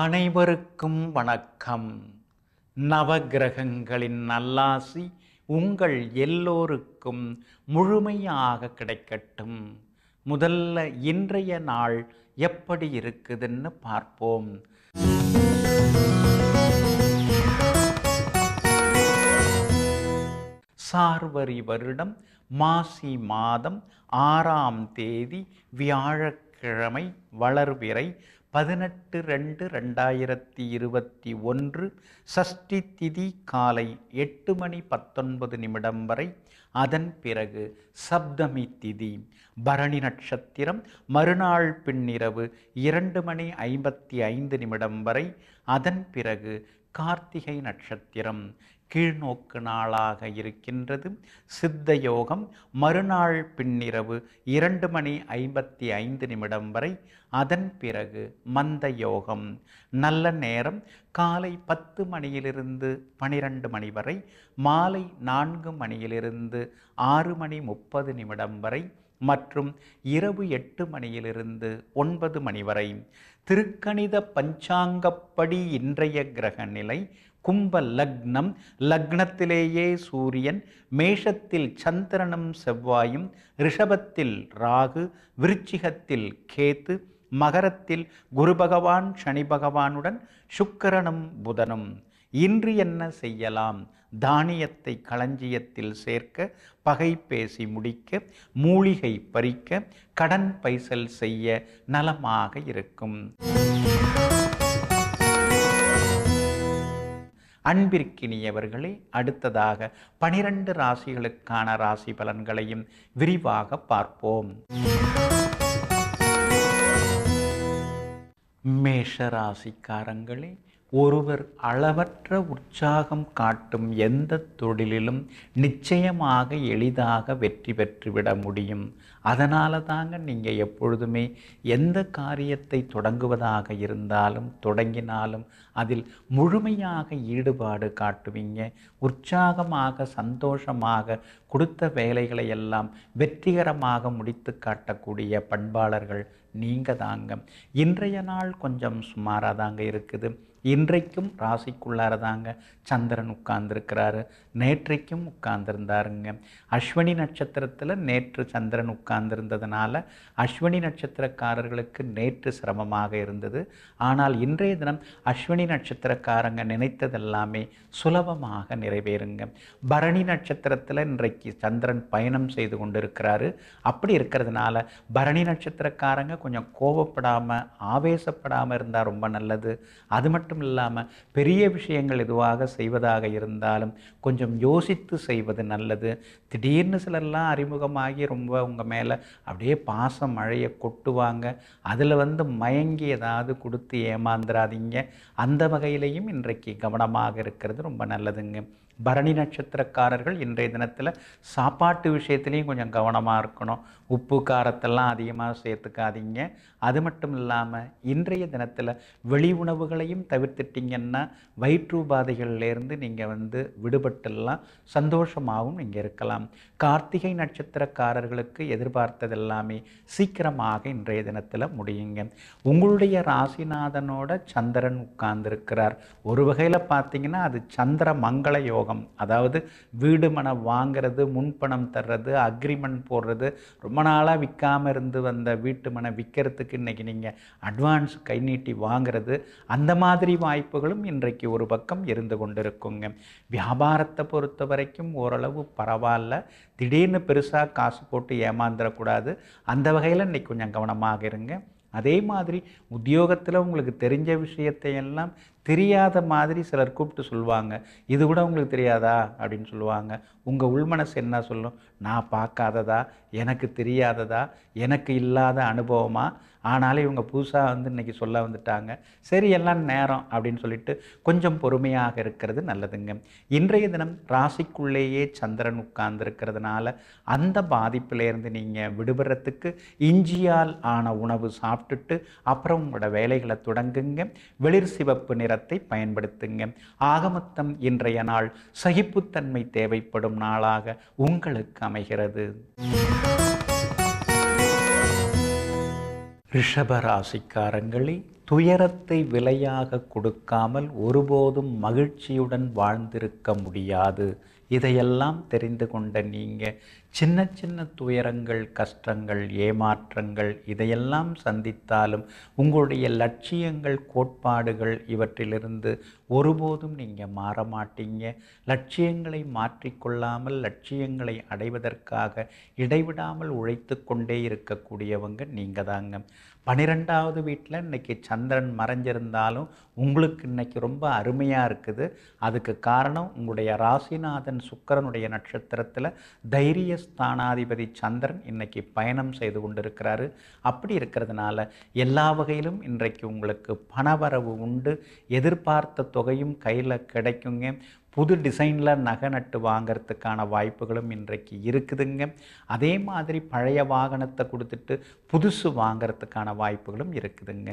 அனைவருக்கும் வணக்கம் நவகிரகங்களின் நல்லாசி உங்கள் எல்லோருக்கும் முழுமையாக கிடைக்கட்டும் முதல்ல இன்றைய நாள் எப்படி இருக்குதுன்னு பார்ப்போம் சார்வரி வருடம் மாசி மாதம் ஆறாம் தேதி வியாழக்கிழமை வளர்விரை பதினெட்டு ரெண்டு ரெண்டாயிரத்தி இருபத்தி ஒன்று சஷ்டி திதி காலை எட்டு மணி பத்தொன்பது நிமிடம் வரை அதன் பிறகு சப்தமி திதி பரணி நட்சத்திரம் மறுநாள் பின்னிரவு இரண்டு மணி ஐம்பத்தி ஐந்து நிமிடம் வரை அதன் பிறகு கார்த்திகை நட்சத்திரம் கீழ்நோக்கு நாளாக இருக்கின்றது சித்த யோகம் மறுநாள் பின்னிரவு இரண்டு மணி ஐம்பத்தி ஐந்து நிமிடம் வரை அதன் பிறகு மந்த யோகம் நல்ல நேரம் காலை பத்து மணியிலிருந்து பனிரெண்டு மணி வரை மாலை நான்கு மணியிலிருந்து ஆறு மணி முப்பது நிமிடம் வரை மற்றும் இரவு எட்டு மணியிலிருந்து ஒன்பது மணி வரை திருக்கணித பஞ்சாங்கப்படி இன்றைய கிரக நிலை கும்ப லக்னம் லக்னத்திலேயே சூரியன் மேஷத்தில் சந்திரனும் செவ்வாயும் ரிஷபத்தில் ராகு விருச்சிகத்தில் கேத்து மகரத்தில் குரு பகவான் சனி பகவானுடன் சுக்கரனும் புதனும் இன்று என்ன செய்யலாம் தானியத்தை களஞ்சியத்தில் சேர்க்க பகை பேசி முடிக்க மூலிகை பறிக்க கடன் பைசல் செய்ய நலமாக இருக்கும் அன்பிற்கினியவர்களே அடுத்ததாக பனிரெண்டு ராசிகளுக்கான ராசி பலன்களையும் விரிவாக பார்ப்போம் மேஷ ராசிக்காரங்களே ஒருவர் அளவற்ற உற்சாகம் காட்டும் எந்த தொழிலிலும் நிச்சயமாக எளிதாக வெற்றி பெற்றுவிட முடியும் அதனால தாங்க நீங்கள் எப்பொழுதுமே எந்த காரியத்தை தொடங்குவதாக இருந்தாலும் தொடங்கினாலும் அதில் முழுமையாக ஈடுபாடு காட்டுவீங்க உற்சாகமாக சந்தோஷமாக கொடுத்த வேலைகளை எல்லாம் வெற்றிகரமாக முடித்து காட்டக்கூடிய பண்பாளர்கள் நீங்கள் தாங்க இன்றைய நாள் கொஞ்சம் சுமாராக தாங்க இருக்குது இன்றைக்கும் ராசிக்குள்ளார தாங்க சந்திரன் உட்கார்ந்துருக்கிறாரு நேற்றைக்கும் உட்கார்ந்துருந்தாருங்க அஸ்வினி நட்சத்திரத்தில் நேற்று சந்திரன் உட்கார்ந்துருந்ததுனால அஸ்வினி நட்சத்திரக்காரர்களுக்கு நேற்று சிரமமாக இருந்தது ஆனால் இன்றைய தினம் அஸ்வினி நட்சத்திரக்காரங்க நினைத்ததெல்லாமே சுலபமாக நிறைவேறுங்க பரணி நட்சத்திரத்தில் இன்றைக்கு சந்திரன் பயணம் செய்து கொண்டிருக்கிறாரு அப்படி இருக்கிறதுனால பரணி நட்சத்திரக்காரங்க கொஞ்சம் கோபப்படாமல் ஆவேசப்படாமல் இருந்தால் ரொம்ப நல்லது அது மட்டும் இல்லாமல் பெரிய விஷயங்கள் எதுவாக செய்வதாக இருந்தாலும் கொஞ்சம் யோசித்து செய்வது நல்லது திடீர்னு சிலர்லாம் அறிமுகமாகி ரொம்ப உங்கள் மேலே அப்படியே பாசம் மழையை கொட்டுவாங்க அதில் வந்து மயங்கி ஏதாவது கொடுத்து ஏமாந்துடாதீங்க அந்த வகையிலையும் இன்றைக்கு கவனமாக இருக்கிறது ரொம்ப நல்லதுங்க பரணி நட்சத்திரக்காரர்கள் இன்றைய தினத்தில் சாப்பாட்டு விஷயத்துலேயும் கொஞ்சம் கவனமாக இருக்கணும் உப்பு காரத்தெல்லாம் அதிகமாக சேர்த்துக்காதீங்க அது மட்டும் இல்லாமல் இன்றைய தினத்தில் வெளி உணவுகளையும் தவிர்த்துட்டிங்கன்னா வயிற்று உபாதைகள்லேருந்து நீங்கள் வந்து விடுபட்டுலாம் சந்தோஷமாகவும் நீங்கள் இருக்கலாம் கார்த்திகை நட்சத்திரக்காரர்களுக்கு எதிர்பார்த்தது எல்லாமே சீக்கிரமாக இன்றைய தினத்தில் முடியுங்க உங்களுடைய ராசிநாதனோட சந்திரன் உட்கார்ந்துருக்கிறார் ஒரு வகையில் பார்த்தீங்கன்னா அது சந்திர மங்கள யோகம் அதாவது வீடு மனம் வாங்கிறது முன்பணம் தர்றது அக்ரிமெண்ட் போடுறது ரொம்ப நாளாக விற்காமல் இருந்து வந்த வீட்டு மனை விற்கிறதுக்கு இன்றைக்கி நீங்கள் அட்வான்ஸ் கை நீட்டி வாங்கிறது அந்த மாதிரி வாய்ப்புகளும் இன்றைக்கு ஒரு பக்கம் இருந்து கொண்டிருக்குங்க வியாபாரத்தை பொறுத்த வரைக்கும் ஓரளவு பரவாயில்ல திடீர்னு பெருசாக காசு போட்டு ஏமாந்துடக்கூடாது அந்த வகையில் இன்றைக்கி கொஞ்சம் கவனமாக இருங்க அதே மாதிரி உத்தியோகத்தில் உங்களுக்கு தெரிஞ்ச விஷயத்தையெல்லாம் தெரியாத மாதிரி சிலர் கூப்பிட்டு சொல்லுவாங்க இது கூட உங்களுக்கு தெரியாதா அப்படின்னு சொல்லுவாங்க உங்கள் உள்மனசு என்ன சொல்லும் நான் பார்க்காததா எனக்கு தெரியாததா எனக்கு இல்லாத அனுபவமாக ஆனாலும் இவங்க புதுசாக வந்து இன்றைக்கி சொல்ல வந்துட்டாங்க சரி எல்லாம் நேரம் அப்படின்னு சொல்லிட்டு கொஞ்சம் பொறுமையாக இருக்கிறது நல்லதுங்க இன்றைய தினம் ராசிக்குள்ளேயே சந்திரன் உட்கார்ந்துருக்கிறதுனால அந்த பாதிப்பிலேருந்து நீங்கள் விடுபடுறதுக்கு இஞ்சியால் ஆன உணவு சாப்பிட்டுட்டு அப்புறம் உங்களோட வேலைகளை தொடங்குங்க வெளிர் சிவப்பு நிறத்தை பயன்படுத்துங்க ஆகமத்தம் இன்றைய நாள் சகிப்புத்தன்மை தேவைப்படும் நாளாக உங்களுக்கு அமைகிறது ரிஷபராசிக்காரங்களே துயரத்தை விலையாக கொடுக்காமல் ஒருபோதும் மகிழ்ச்சியுடன் வாழ்ந்திருக்க முடியாது இதையெல்லாம் தெரிந்து கொண்ட நீங்கள் சின்ன சின்ன துயரங்கள் கஷ்டங்கள் ஏமாற்றங்கள் இதையெல்லாம் சந்தித்தாலும் உங்களுடைய லட்சியங்கள் கோட்பாடுகள் இவற்றிலிருந்து ஒருபோதும் நீங்கள் மாற மாட்டீங்க லட்சியங்களை மாற்றிக்கொள்ளாமல் லட்சியங்களை அடைவதற்காக இடைவிடாமல் உழைத்து கொண்டே இருக்கக்கூடியவங்க நீங்கள் தாங்க பன்னிரெண்டாவது வீட்டில் இன்றைக்கி சந்திரன் மறைஞ்சிருந்தாலும் உங்களுக்கு இன்றைக்கி ரொம்ப அருமையாக இருக்குது அதுக்கு காரணம் உங்களுடைய ராசிநாதன் சுக்கரனுடைய நட்சத்திரத்தில் தைரிய ஸ்தானாதிபதி சந்திரன் இன்றைக்கி பயணம் செய்து கொண்டிருக்கிறாரு அப்படி இருக்கிறதுனால எல்லா வகையிலும் இன்றைக்கு உங்களுக்கு பணவரவு உண்டு எதிர்பார்த்த தொகையும் கையில் கிடைக்குங்க புது டிசைனில் நகை நட்டு வாங்கிறதுக்கான வாய்ப்புகளும் இன்றைக்கு இருக்குதுங்க அதே மாதிரி பழைய வாகனத்தை கொடுத்துட்டு புதுசு வாங்கிறதுக்கான வாய்ப்புகளும் இருக்குதுங்க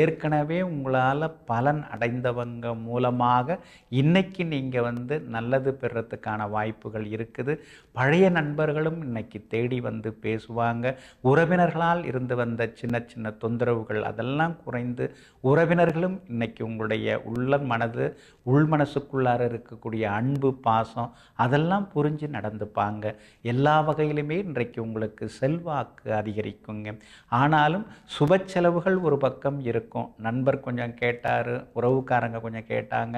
ஏற்கனவே உங்களால் பலன் அடைந்தவங்க மூலமாக இன்றைக்கி நீங்கள் வந்து நல்லது பெறத்துக்கான வாய்ப்புகள் இருக்குது பழைய நண்பர்களும் இன்றைக்கி தேடி வந்து பேசுவாங்க உறவினர்களால் இருந்து வந்த சின்ன சின்ன தொந்தரவுகள் அதெல்லாம் குறைந்து உறவினர்களும் இன்றைக்கி உங்களுடைய உள்ள மனது உள் மனசுக்குள்ளார இருக்கக்கூடிய அன்பு பாசம் அதெல்லாம் புரிஞ்சு நடந்துப்பாங்க எல்லா வகையிலுமே இன்றைக்கு உங்களுக்கு செல்வாக்கு அதிகரிக்குங்க ஆனாலும் சுப செலவுகள் ஒரு பக்கம் இருக்கும் நண்பர் கொஞ்சம் கேட்டார் உறவுக்காரங்க கொஞ்சம் கேட்டாங்க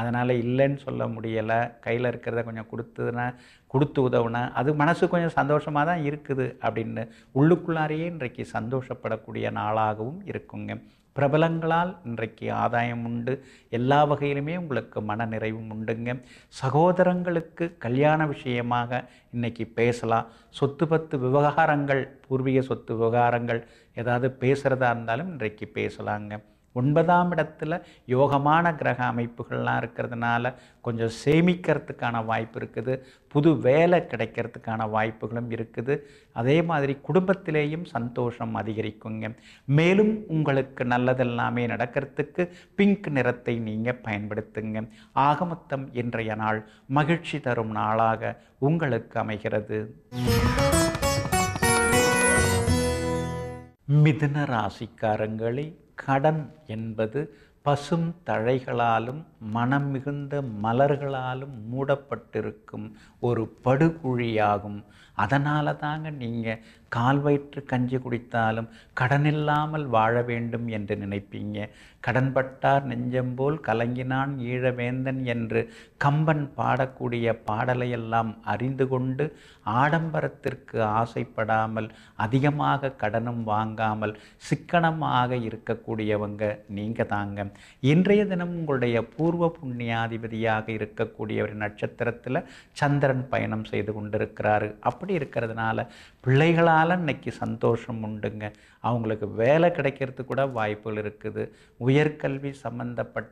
அதனால் இல்லைன்னு சொல்ல முடியலை கையில் இருக்கிறத கொஞ்சம் கொடுத்ததுனா கொடுத்து உதவுனா அது மனசு கொஞ்சம் சந்தோஷமாக தான் இருக்குது அப்படின்னு உள்ளுக்குள்ளாரையே இன்றைக்கு சந்தோஷப்படக்கூடிய நாளாகவும் இருக்குங்க பிரபலங்களால் இன்றைக்கு ஆதாயம் உண்டு எல்லா வகையிலுமே உங்களுக்கு மன நிறைவும் உண்டுங்க சகோதரங்களுக்கு கல்யாண விஷயமாக இன்றைக்கி பேசலாம் சொத்து பத்து விவகாரங்கள் பூர்வீக சொத்து விவகாரங்கள் ஏதாவது பேசுகிறதா இருந்தாலும் இன்றைக்கு பேசலாங்க ஒன்பதாம் இடத்துல யோகமான கிரக அமைப்புகள்லாம் இருக்கிறதுனால கொஞ்சம் சேமிக்கிறதுக்கான வாய்ப்பு இருக்குது புது வேலை கிடைக்கிறதுக்கான வாய்ப்புகளும் இருக்குது அதே மாதிரி குடும்பத்திலேயும் சந்தோஷம் அதிகரிக்குங்க மேலும் உங்களுக்கு நல்லதெல்லாமே நடக்கிறதுக்கு பிங்க் நிறத்தை நீங்கள் பயன்படுத்துங்க ஆகமொத்தம் இன்றைய நாள் மகிழ்ச்சி தரும் நாளாக உங்களுக்கு அமைகிறது மிதுன ராசிக்காரங்களே கடன் என்பது பசும் தழைகளாலும் மனம் மிகுந்த மலர்களாலும் மூடப்பட்டிருக்கும் ஒரு படுகுழியாகும் அதனால தாங்க நீங்கள் கால் வயிற்று கஞ்சி குடித்தாலும் கடனில்லாமல் வாழ வேண்டும் என்று நினைப்பீங்க கடன்பட்டார் நெஞ்சம்போல் கலங்கினான் ஈழவேந்தன் என்று கம்பன் பாடக்கூடிய பாடலையெல்லாம் அறிந்து கொண்டு ஆடம்பரத்திற்கு ஆசைப்படாமல் அதிகமாக கடனும் வாங்காமல் சிக்கனமாக இருக்கக்கூடியவங்க நீங்கள் தாங்க இன்றைய தினம் உங்களுடைய பூர்வ புண்ணியாதிபதியாக இருக்கக்கூடிய ஒரு நட்சத்திரத்தில் சந்திரன் பயணம் செய்து கொண்டிருக்கிறாரு அப்படி இருக்கிறதுனால பிள்ளைகளாக அதனால் இன்னைக்கு சந்தோஷம் உண்டுங்க அவங்களுக்கு வேலை கிடைக்கிறது கூட வாய்ப்புகள் இருக்குது உயர்கல்வி சம்பந்தப்பட்ட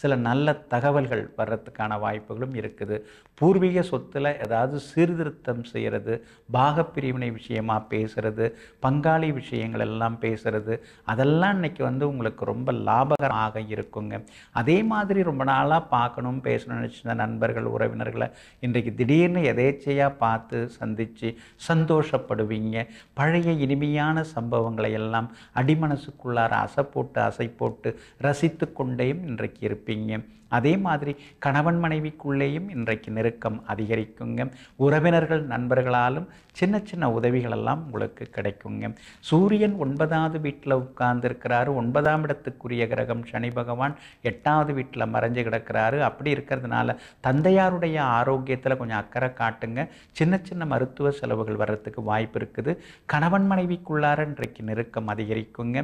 சில நல்ல தகவல்கள் வர்றதுக்கான வாய்ப்புகளும் இருக்குது பூர்வீக சொத்தில் ஏதாவது சீர்திருத்தம் செய்கிறது பாகப்பிரிவினை விஷயமாக பேசுகிறது பங்காளி விஷயங்கள் எல்லாம் பேசுகிறது அதெல்லாம் இன்றைக்கி வந்து உங்களுக்கு ரொம்ப லாபகரமாக இருக்குங்க அதே மாதிரி ரொம்ப நாளாக பார்க்கணும் பேசணும்னு நினச்ச நண்பர்கள் உறவினர்களை இன்றைக்கு திடீர்னு எதேச்சையாக பார்த்து சந்தித்து சந்தோஷப்படுவீங்க பழைய இனிமையான சம்பவங்களை எல்லாம் அடிமனசுக்குள்ளார அசை போட்டு அசை போட்டு ரசித்து கொண்டேயும் இன்றைக்கு இருப்பீங்க அதே மாதிரி கணவன் மனைவிக்குள்ளேயும் இன்றைக்கு நெருக்கம் அதிகரிக்குங்க உறவினர்கள் நண்பர்களாலும் சின்ன சின்ன உதவிகளெல்லாம் உங்களுக்கு கிடைக்குங்க சூரியன் ஒன்பதாவது வீட்டில் உட்கார்ந்துருக்கிறாரு ஒன்பதாம் இடத்துக்குரிய கிரகம் சனி பகவான் எட்டாவது வீட்டில் மறைஞ்சு கிடக்கிறாரு அப்படி இருக்கிறதுனால தந்தையாருடைய ஆரோக்கியத்தில் கொஞ்சம் அக்கறை காட்டுங்க சின்ன சின்ன மருத்துவ செலவுகள் வர்றதுக்கு வாய்ப்பு இருக்குது கணவன் மனைவிக்குள்ளார இன்றைக்கு நெருக்கம் அதிகரிக்குங்க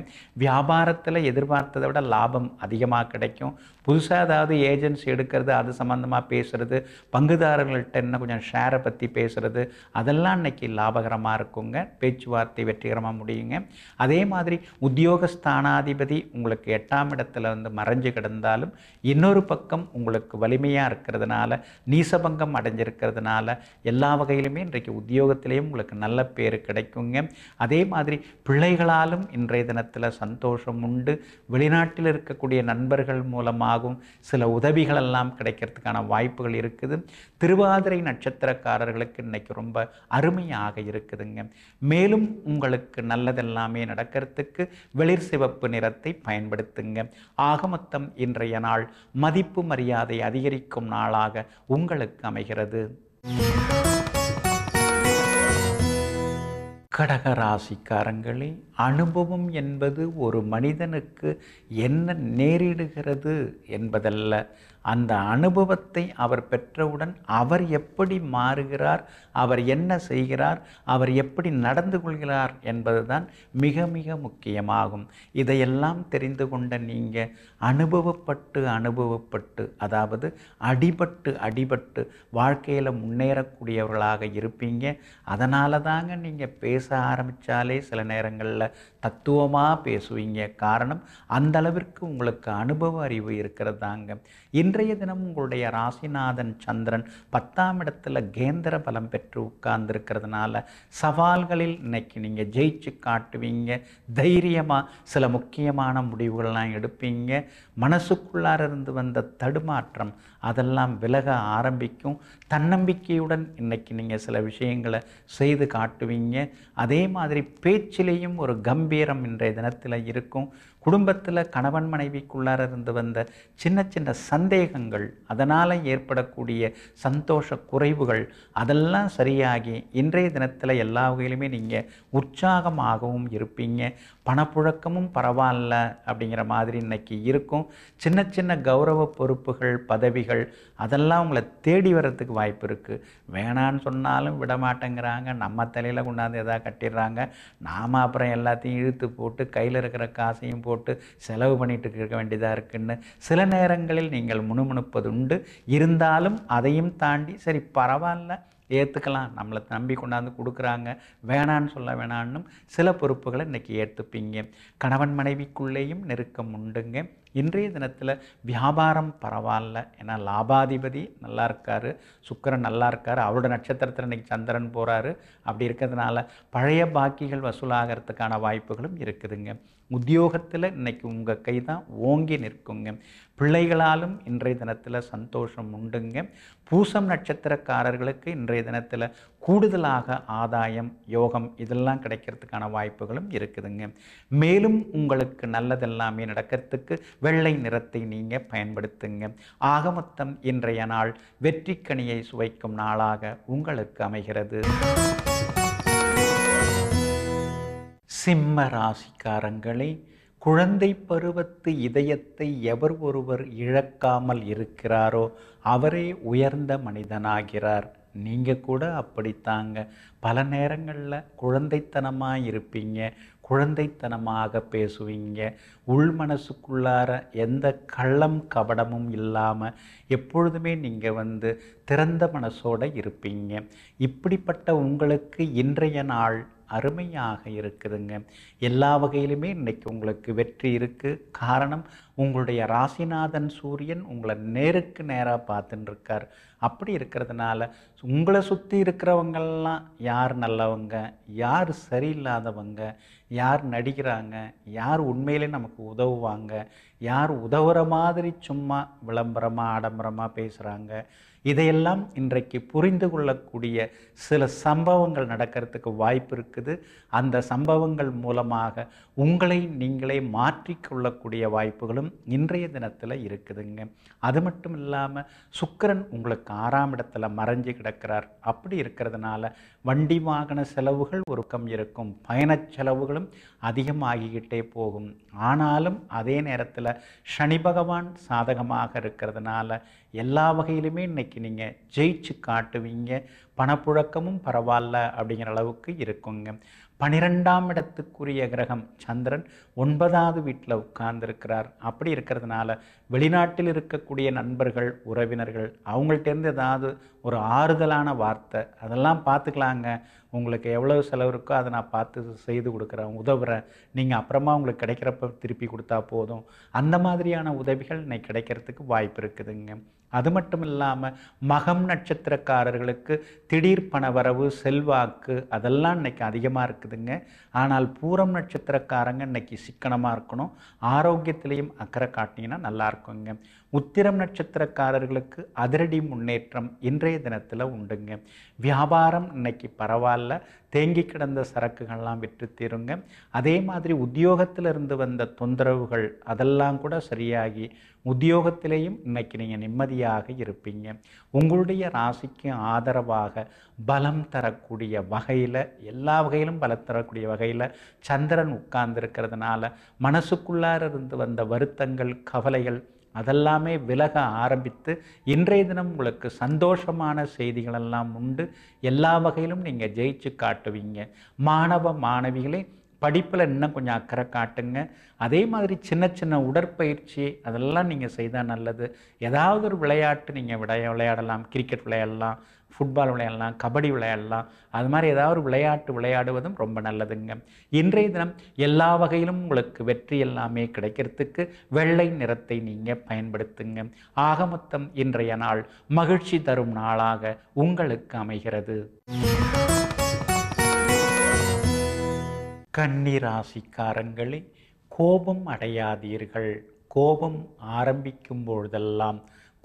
வியாபாரத்தில் எதிர்பார்த்ததை விட லாபம் அதிகமாக கிடைக்கும் புதுசாக ஏதாவது ஏஜென்சி எடுக்கிறது அது சம்மந்தமாக பேசுகிறது பங்குதாரர்கள்ட்ட என்ன கொஞ்சம் ஷேரை பற்றி பேசுகிறது அதெல்லாம் இன்றைக்கி லாபகரமாக இருக்குங்க பேச்சுவார்த்தை வெற்றிகரமாக முடியுங்க அதே மாதிரி உத்தியோகஸ்தானாதிபதி உங்களுக்கு எட்டாம் இடத்துல வந்து மறைஞ்சு கிடந்தாலும் இன்னொரு பக்கம் உங்களுக்கு வலிமையாக இருக்கிறதுனால நீசபங்கம் அடைஞ்சிருக்கிறதுனால எல்லா வகையிலுமே இன்றைக்கு உத்தியோகத்திலையும் உங்களுக்கு நல்ல பேர் கிடைக்குங்க அதே மாதிரி பிள்ளைகளாலும் இன்றைய தினத்தில் சந்தோஷம் உண்டு வெளிநாட்டில் இருக்கக்கூடிய நண்பர்கள் மூலமாகவும் சில உதவிகள் எல்லாம் கிடைக்கிறதுக்கான வாய்ப்புகள் இருக்குது திருவாதிரை நட்சத்திரக்காரர்களுக்கு இன்றைக்கி ரொம்ப அருமையாக இருக்குதுங்க மேலும் உங்களுக்கு நல்லதெல்லாமே நடக்கிறதுக்கு வெளிர் சிவப்பு நிறத்தை பயன்படுத்துங்க ஆக மொத்தம் இன்றைய நாள் மதிப்பு மரியாதை அதிகரிக்கும் நாளாக உங்களுக்கு அமைகிறது கடகராசிக்காரங்களே அனுபவம் என்பது ஒரு மனிதனுக்கு என்ன நேரிடுகிறது என்பதல்ல அந்த அனுபவத்தை அவர் பெற்றவுடன் அவர் எப்படி மாறுகிறார் அவர் என்ன செய்கிறார் அவர் எப்படி நடந்து கொள்கிறார் என்பதுதான் மிக மிக முக்கியமாகும் இதையெல்லாம் தெரிந்து கொண்ட நீங்கள் அனுபவப்பட்டு அனுபவப்பட்டு அதாவது அடிபட்டு அடிபட்டு வாழ்க்கையில் முன்னேறக்கூடியவர்களாக இருப்பீங்க அதனால தாங்க நீங்கள் பேச ஆரம்பித்தாலே சில நேரங்களில் தத்துவமாக பேசுவீங்க காரணம் அந்த அளவிற்கு உங்களுக்கு அனுபவ அறிவு இருக்கிறது தாங்க இன்றைய தினம் உங்களுடைய ராசிநாதன் சந்திரன் பத்தாம் இடத்துல கேந்திர பலம் பெற்று உட்கார்ந்துருக்கிறதுனால சவால்களில் இன்னைக்கு நீங்கள் ஜெயிச்சு காட்டுவீங்க தைரியமாக சில முக்கியமான முடிவுகள்லாம் எடுப்பீங்க மனசுக்குள்ளார இருந்து வந்த தடுமாற்றம் அதெல்லாம் விலக ஆரம்பிக்கும் தன்னம்பிக்கையுடன் இன்றைக்கி நீங்கள் சில விஷயங்களை செய்து காட்டுவீங்க அதே மாதிரி பேச்சிலேயும் ஒரு கம்பீரம் இன்றைய தினத்தில் இருக்கும் குடும்பத்தில் கணவன் மனைவிக்குள்ளார இருந்து வந்த சின்ன சின்ன சந்தேகங்கள் அதனால் ஏற்படக்கூடிய சந்தோஷ குறைவுகள் அதெல்லாம் சரியாகி இன்றைய தினத்தில் எல்லா வகையிலுமே நீங்கள் உற்சாகமாகவும் இருப்பீங்க பணப்புழக்கமும் பரவாயில்ல அப்படிங்கிற மாதிரி இன்றைக்கி இருக்கும் சின்ன சின்ன கௌரவ பொறுப்புகள் பதவிகள் அதெல்லாம் உங்களை தேடி வர்றதுக்கு வாய்ப்பு இருக்குது வேணான்னு சொன்னாலும் விட மாட்டேங்கிறாங்க நம்ம தலையில் கொண்டாந்து எதாவது கட்டிடுறாங்க நாம் அப்புறம் எல்லாத்தையும் இழுத்து போட்டு கையில் இருக்கிற காசையும் போட்டு போட்டு செலவு பண்ணிகிட்டு இருக்க வேண்டியதாக இருக்குன்னு சில நேரங்களில் நீங்கள் முணுமுணுப்பது உண்டு இருந்தாலும் அதையும் தாண்டி சரி பரவாயில்ல ஏற்றுக்கலாம் நம்மளை நம்பி கொண்டாந்து கொடுக்குறாங்க வேணான்னு சொல்ல வேணான்னு சில பொறுப்புகளை இன்றைக்கி ஏற்றுப்பீங்க கணவன் மனைவிக்குள்ளேயும் நெருக்கம் உண்டுங்க இன்றைய தினத்தில் வியாபாரம் பரவாயில்ல ஏன்னா லாபாதிபதி நல்லா இருக்கார் சுக்கரன் நல்லா இருக்கார் அவரோட நட்சத்திரத்தில் இன்றைக்கி சந்திரன் போகிறாரு அப்படி இருக்கிறதுனால பழைய பாக்கிகள் வசூலாகிறதுக்கான வாய்ப்புகளும் இருக்குதுங்க உத்தியோகத்தில் இன்றைக்கி உங்கள் கை தான் ஓங்கி நிற்குங்க பிள்ளைகளாலும் இன்றைய தினத்தில் சந்தோஷம் உண்டுங்க பூசம் நட்சத்திரக்காரர்களுக்கு இன்றைய தினத்தில் கூடுதலாக ஆதாயம் யோகம் இதெல்லாம் கிடைக்கிறதுக்கான வாய்ப்புகளும் இருக்குதுங்க மேலும் உங்களுக்கு நல்லதெல்லாமே நடக்கிறதுக்கு வெள்ளை நிறத்தை நீங்கள் பயன்படுத்துங்க ஆக மொத்தம் இன்றைய நாள் வெற்றிக்கனியை சுவைக்கும் நாளாக உங்களுக்கு அமைகிறது சிம்ம ராசிக்காரங்களை குழந்தை பருவத்து இதயத்தை எவர் ஒருவர் இழக்காமல் இருக்கிறாரோ அவரே உயர்ந்த மனிதனாகிறார் நீங்கள் கூட அப்படித்தாங்க பல நேரங்களில் குழந்தைத்தனமாக இருப்பீங்க குழந்தைத்தனமாக பேசுவீங்க உள் மனசுக்குள்ளார எந்த கள்ளம் கபடமும் இல்லாமல் எப்பொழுதுமே நீங்கள் வந்து திறந்த மனசோடு இருப்பீங்க இப்படிப்பட்ட உங்களுக்கு இன்றைய நாள் அருமையாக இருக்குதுங்க எல்லா வகையிலுமே இன்றைக்கி உங்களுக்கு வெற்றி இருக்குது காரணம் உங்களுடைய ராசிநாதன் சூரியன் உங்களை நேருக்கு நேராக பார்த்துன்னு இருக்கார் அப்படி இருக்கிறதுனால உங்களை சுற்றி இருக்கிறவங்கள்லாம் யார் நல்லவங்க யார் சரியில்லாதவங்க யார் நடிக்கிறாங்க யார் உண்மையிலே நமக்கு உதவுவாங்க யார் உதவுற மாதிரி சும்மா விளம்பரமாக ஆடம்பரமாக பேசுகிறாங்க இதையெல்லாம் இன்றைக்கு புரிந்து கொள்ளக்கூடிய சில சம்பவங்கள் நடக்கிறதுக்கு வாய்ப்பு இருக்குது அந்த சம்பவங்கள் மூலமாக உங்களை நீங்களே மாற்றிக்கொள்ளக்கூடிய வாய்ப்புகளும் இன்றைய தினத்தில் இருக்குதுங்க அது மட்டும் இல்லாமல் சுக்கரன் உங்களுக்கு ஆறாம் இடத்துல மறைஞ்சு கிடக்கிறார் அப்படி இருக்கிறதுனால வண்டி வாகன செலவுகள் ஒரு கம் இருக்கும் பயணச் செலவுகளும் அதிகமாகிக்கிட்டே போகும் ஆனாலும் அதே நேரத்தில் சனி பகவான் சாதகமாக இருக்கிறதுனால எல்லா வகையிலுமே இன்றைக்கி நீங்கள் ஜெயிச்சு காட்டுவீங்க பணப்புழக்கமும் பரவாயில்ல அப்படிங்கிற அளவுக்கு இருக்குங்க பனிரெண்டாம் இடத்துக்குரிய கிரகம் சந்திரன் ஒன்பதாவது வீட்டில் உட்கார்ந்துருக்கிறார் அப்படி இருக்கிறதுனால வெளிநாட்டில் இருக்கக்கூடிய நண்பர்கள் உறவினர்கள் அவங்கள்ட்டேருந்து ஏதாவது ஒரு ஆறுதலான வார்த்தை அதெல்லாம் பார்த்துக்கலாங்க உங்களுக்கு எவ்வளோ செலவு இருக்கோ அதை நான் பார்த்து செய்து கொடுக்குறேன் உதவுறேன் நீங்கள் அப்புறமா உங்களுக்கு கிடைக்கிறப்ப திருப்பி கொடுத்தா போதும் அந்த மாதிரியான உதவிகள் இன்னைக்கு கிடைக்கிறதுக்கு வாய்ப்பு இருக்குதுங்க அது மட்டும் இல்லாமல் மகம் நட்சத்திரக்காரர்களுக்கு திடீர் பண வரவு செல்வாக்கு அதெல்லாம் இன்னைக்கு அதிகமாக இருக்குதுங்க ஆனால் பூரம் நட்சத்திரக்காரங்க இன்னைக்கு சிக்கனமாக இருக்கணும் ஆரோக்கியத்திலையும் அக்கறை காட்டினீங்கன்னா நல்லா இருக்குங்க உத்திரம் நட்சத்திரக்காரர்களுக்கு அதிரடி முன்னேற்றம் இன்றைய தினத்தில் உண்டுங்க வியாபாரம் இன்னைக்கு பரவாயில்ல தேங்கி கிடந்த சரக்குகள்லாம் விற்று தீருங்க அதே மாதிரி உத்தியோகத்தில் இருந்து வந்த தொந்தரவுகள் அதெல்லாம் கூட சரியாகி உத்தியோகத்திலேயும் இன்னைக்கு நீங்கள் நிம்மதியாக இருப்பீங்க உங்களுடைய ராசிக்கு ஆதரவாக பலம் தரக்கூடிய வகையில் எல்லா வகையிலும் பலம் தரக்கூடிய வகையில் சந்திரன் உட்கார்ந்துருக்கிறதுனால மனசுக்குள்ளார இருந்து வந்த வருத்தங்கள் கவலைகள் அதெல்லாமே விலக ஆரம்பித்து இன்றைய தினம் உங்களுக்கு சந்தோஷமான செய்திகளெல்லாம் உண்டு எல்லா வகையிலும் நீங்கள் ஜெயிச்சு காட்டுவீங்க மாணவ மாணவிகளே படிப்பில் இன்னும் கொஞ்சம் அக்கறை காட்டுங்க அதே மாதிரி சின்ன சின்ன உடற்பயிற்சி அதெல்லாம் நீங்கள் செய்தால் நல்லது ஏதாவது ஒரு விளையாட்டு நீங்கள் விளைய விளையாடலாம் கிரிக்கெட் விளையாடலாம் ஃபுட்பால் விளையாடலாம் கபடி விளையாடலாம் அது மாதிரி ஏதாவது விளையாட்டு விளையாடுவதும் ரொம்ப நல்லதுங்க இன்றைய தினம் எல்லா வகையிலும் உங்களுக்கு வெற்றி எல்லாமே கிடைக்கிறதுக்கு வெள்ளை நிறத்தை நீங்கள் பயன்படுத்துங்க ஆக மொத்தம் இன்றைய நாள் மகிழ்ச்சி தரும் நாளாக உங்களுக்கு அமைகிறது கன்னிராசிக்காரங்களே கோபம் அடையாதீர்கள் கோபம் ஆரம்பிக்கும் பொழுதெல்லாம்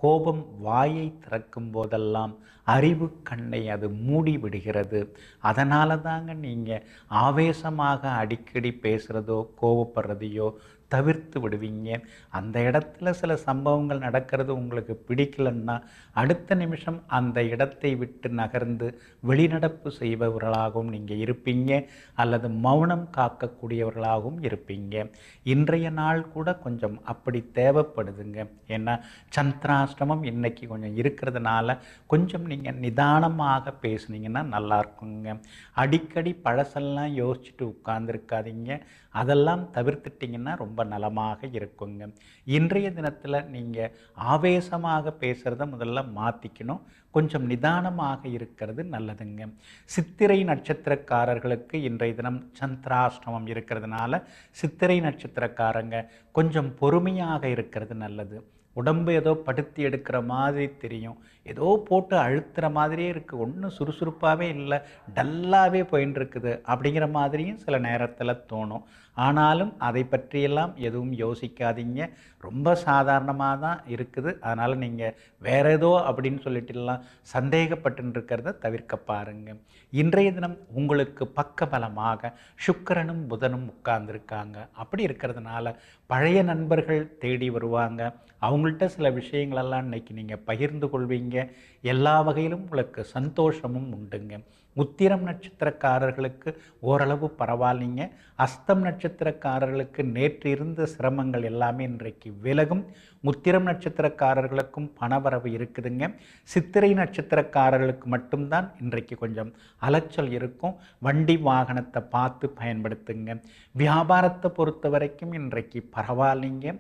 கோபம் வாயை திறக்கும் போதெல்லாம் அறிவு கண்ணை அது மூடிவிடுகிறது அதனால தாங்க நீங்கள் ஆவேசமாக அடிக்கடி பேசுகிறதோ கோபப்படுறதையோ தவிர்த்து விடுவீங்க அந்த இடத்துல சில சம்பவங்கள் நடக்கிறது உங்களுக்கு பிடிக்கலன்னா அடுத்த நிமிஷம் அந்த இடத்தை விட்டு நகர்ந்து வெளிநடப்பு செய்பவர்களாகவும் நீங்கள் இருப்பீங்க அல்லது மௌனம் காக்கக்கூடியவர்களாகவும் இருப்பீங்க இன்றைய நாள் கூட கொஞ்சம் அப்படி தேவைப்படுதுங்க ஏன்னா சந்திராஷ்டமம் இன்னைக்கு கொஞ்சம் இருக்கிறதுனால கொஞ்சம் நீங்கள் நிதானமாக பேசுனீங்கன்னா நல்லா இருக்குங்க அடிக்கடி பழசெல்லாம் யோசிச்சுட்டு உட்கார்ந்துருக்காதீங்க அதெல்லாம் தவிர்த்துட்டிங்கன்னா ரொம்ப நலமாக இருக்குங்க இன்றைய தினத்தில் நீங்கள் ஆவேசமாக பேசுகிறத முதல்ல மாற்றிக்கணும் கொஞ்சம் நிதானமாக இருக்கிறது நல்லதுங்க சித்திரை நட்சத்திரக்காரர்களுக்கு இன்றைய தினம் சந்திராஷ்டமம் இருக்கிறதுனால சித்திரை நட்சத்திரக்காரங்க கொஞ்சம் பொறுமையாக இருக்கிறது நல்லது உடம்பு ஏதோ படுத்தி எடுக்கிற மாதிரி தெரியும் ஏதோ போட்டு அழுத்துற மாதிரியே இருக்குது ஒன்றும் சுறுசுறுப்பாகவே இல்லை டல்லாகவே போயின்னு இருக்குது அப்படிங்கிற மாதிரியும் சில நேரத்தில் தோணும் ஆனாலும் அதை பற்றியெல்லாம் எதுவும் யோசிக்காதீங்க ரொம்ப சாதாரணமாக தான் இருக்குது அதனால் நீங்கள் வேற ஏதோ அப்படின்னு சொல்லிட்டுலாம் சந்தேகப்பட்டு இருக்கிறத தவிர்க்க பாருங்க இன்றைய தினம் உங்களுக்கு பக்கபலமாக சுக்கரனும் புதனும் உட்கார்ந்துருக்காங்க அப்படி இருக்கிறதுனால பழைய நண்பர்கள் தேடி வருவாங்க அவங்கள்ட்ட சில விஷயங்களெல்லாம் இன்றைக்கி நீங்கள் பகிர்ந்து கொள்வீங்க உண்டுங்க எல்லா வகையிலும் உங்களுக்கு சந்தோஷமும் உண்டுங்க உத்திரம் நட்சத்திரக்காரர்களுக்கு ஓரளவு பரவாயில்லைங்க அஸ்தம் நட்சத்திரக்காரர்களுக்கு நேற்று இருந்த சிரமங்கள் எல்லாமே இன்றைக்கு விலகும் உத்திரம் நட்சத்திரக்காரர்களுக்கும் பணவரவு இருக்குதுங்க சித்திரை நட்சத்திரக்காரர்களுக்கு மட்டும்தான் இன்றைக்கு கொஞ்சம் அலைச்சல் இருக்கும் வண்டி வாகனத்தை பார்த்து பயன்படுத்துங்க வியாபாரத்தை பொறுத்த வரைக்கும் இன்றைக்கு பரவாயில்லைங்க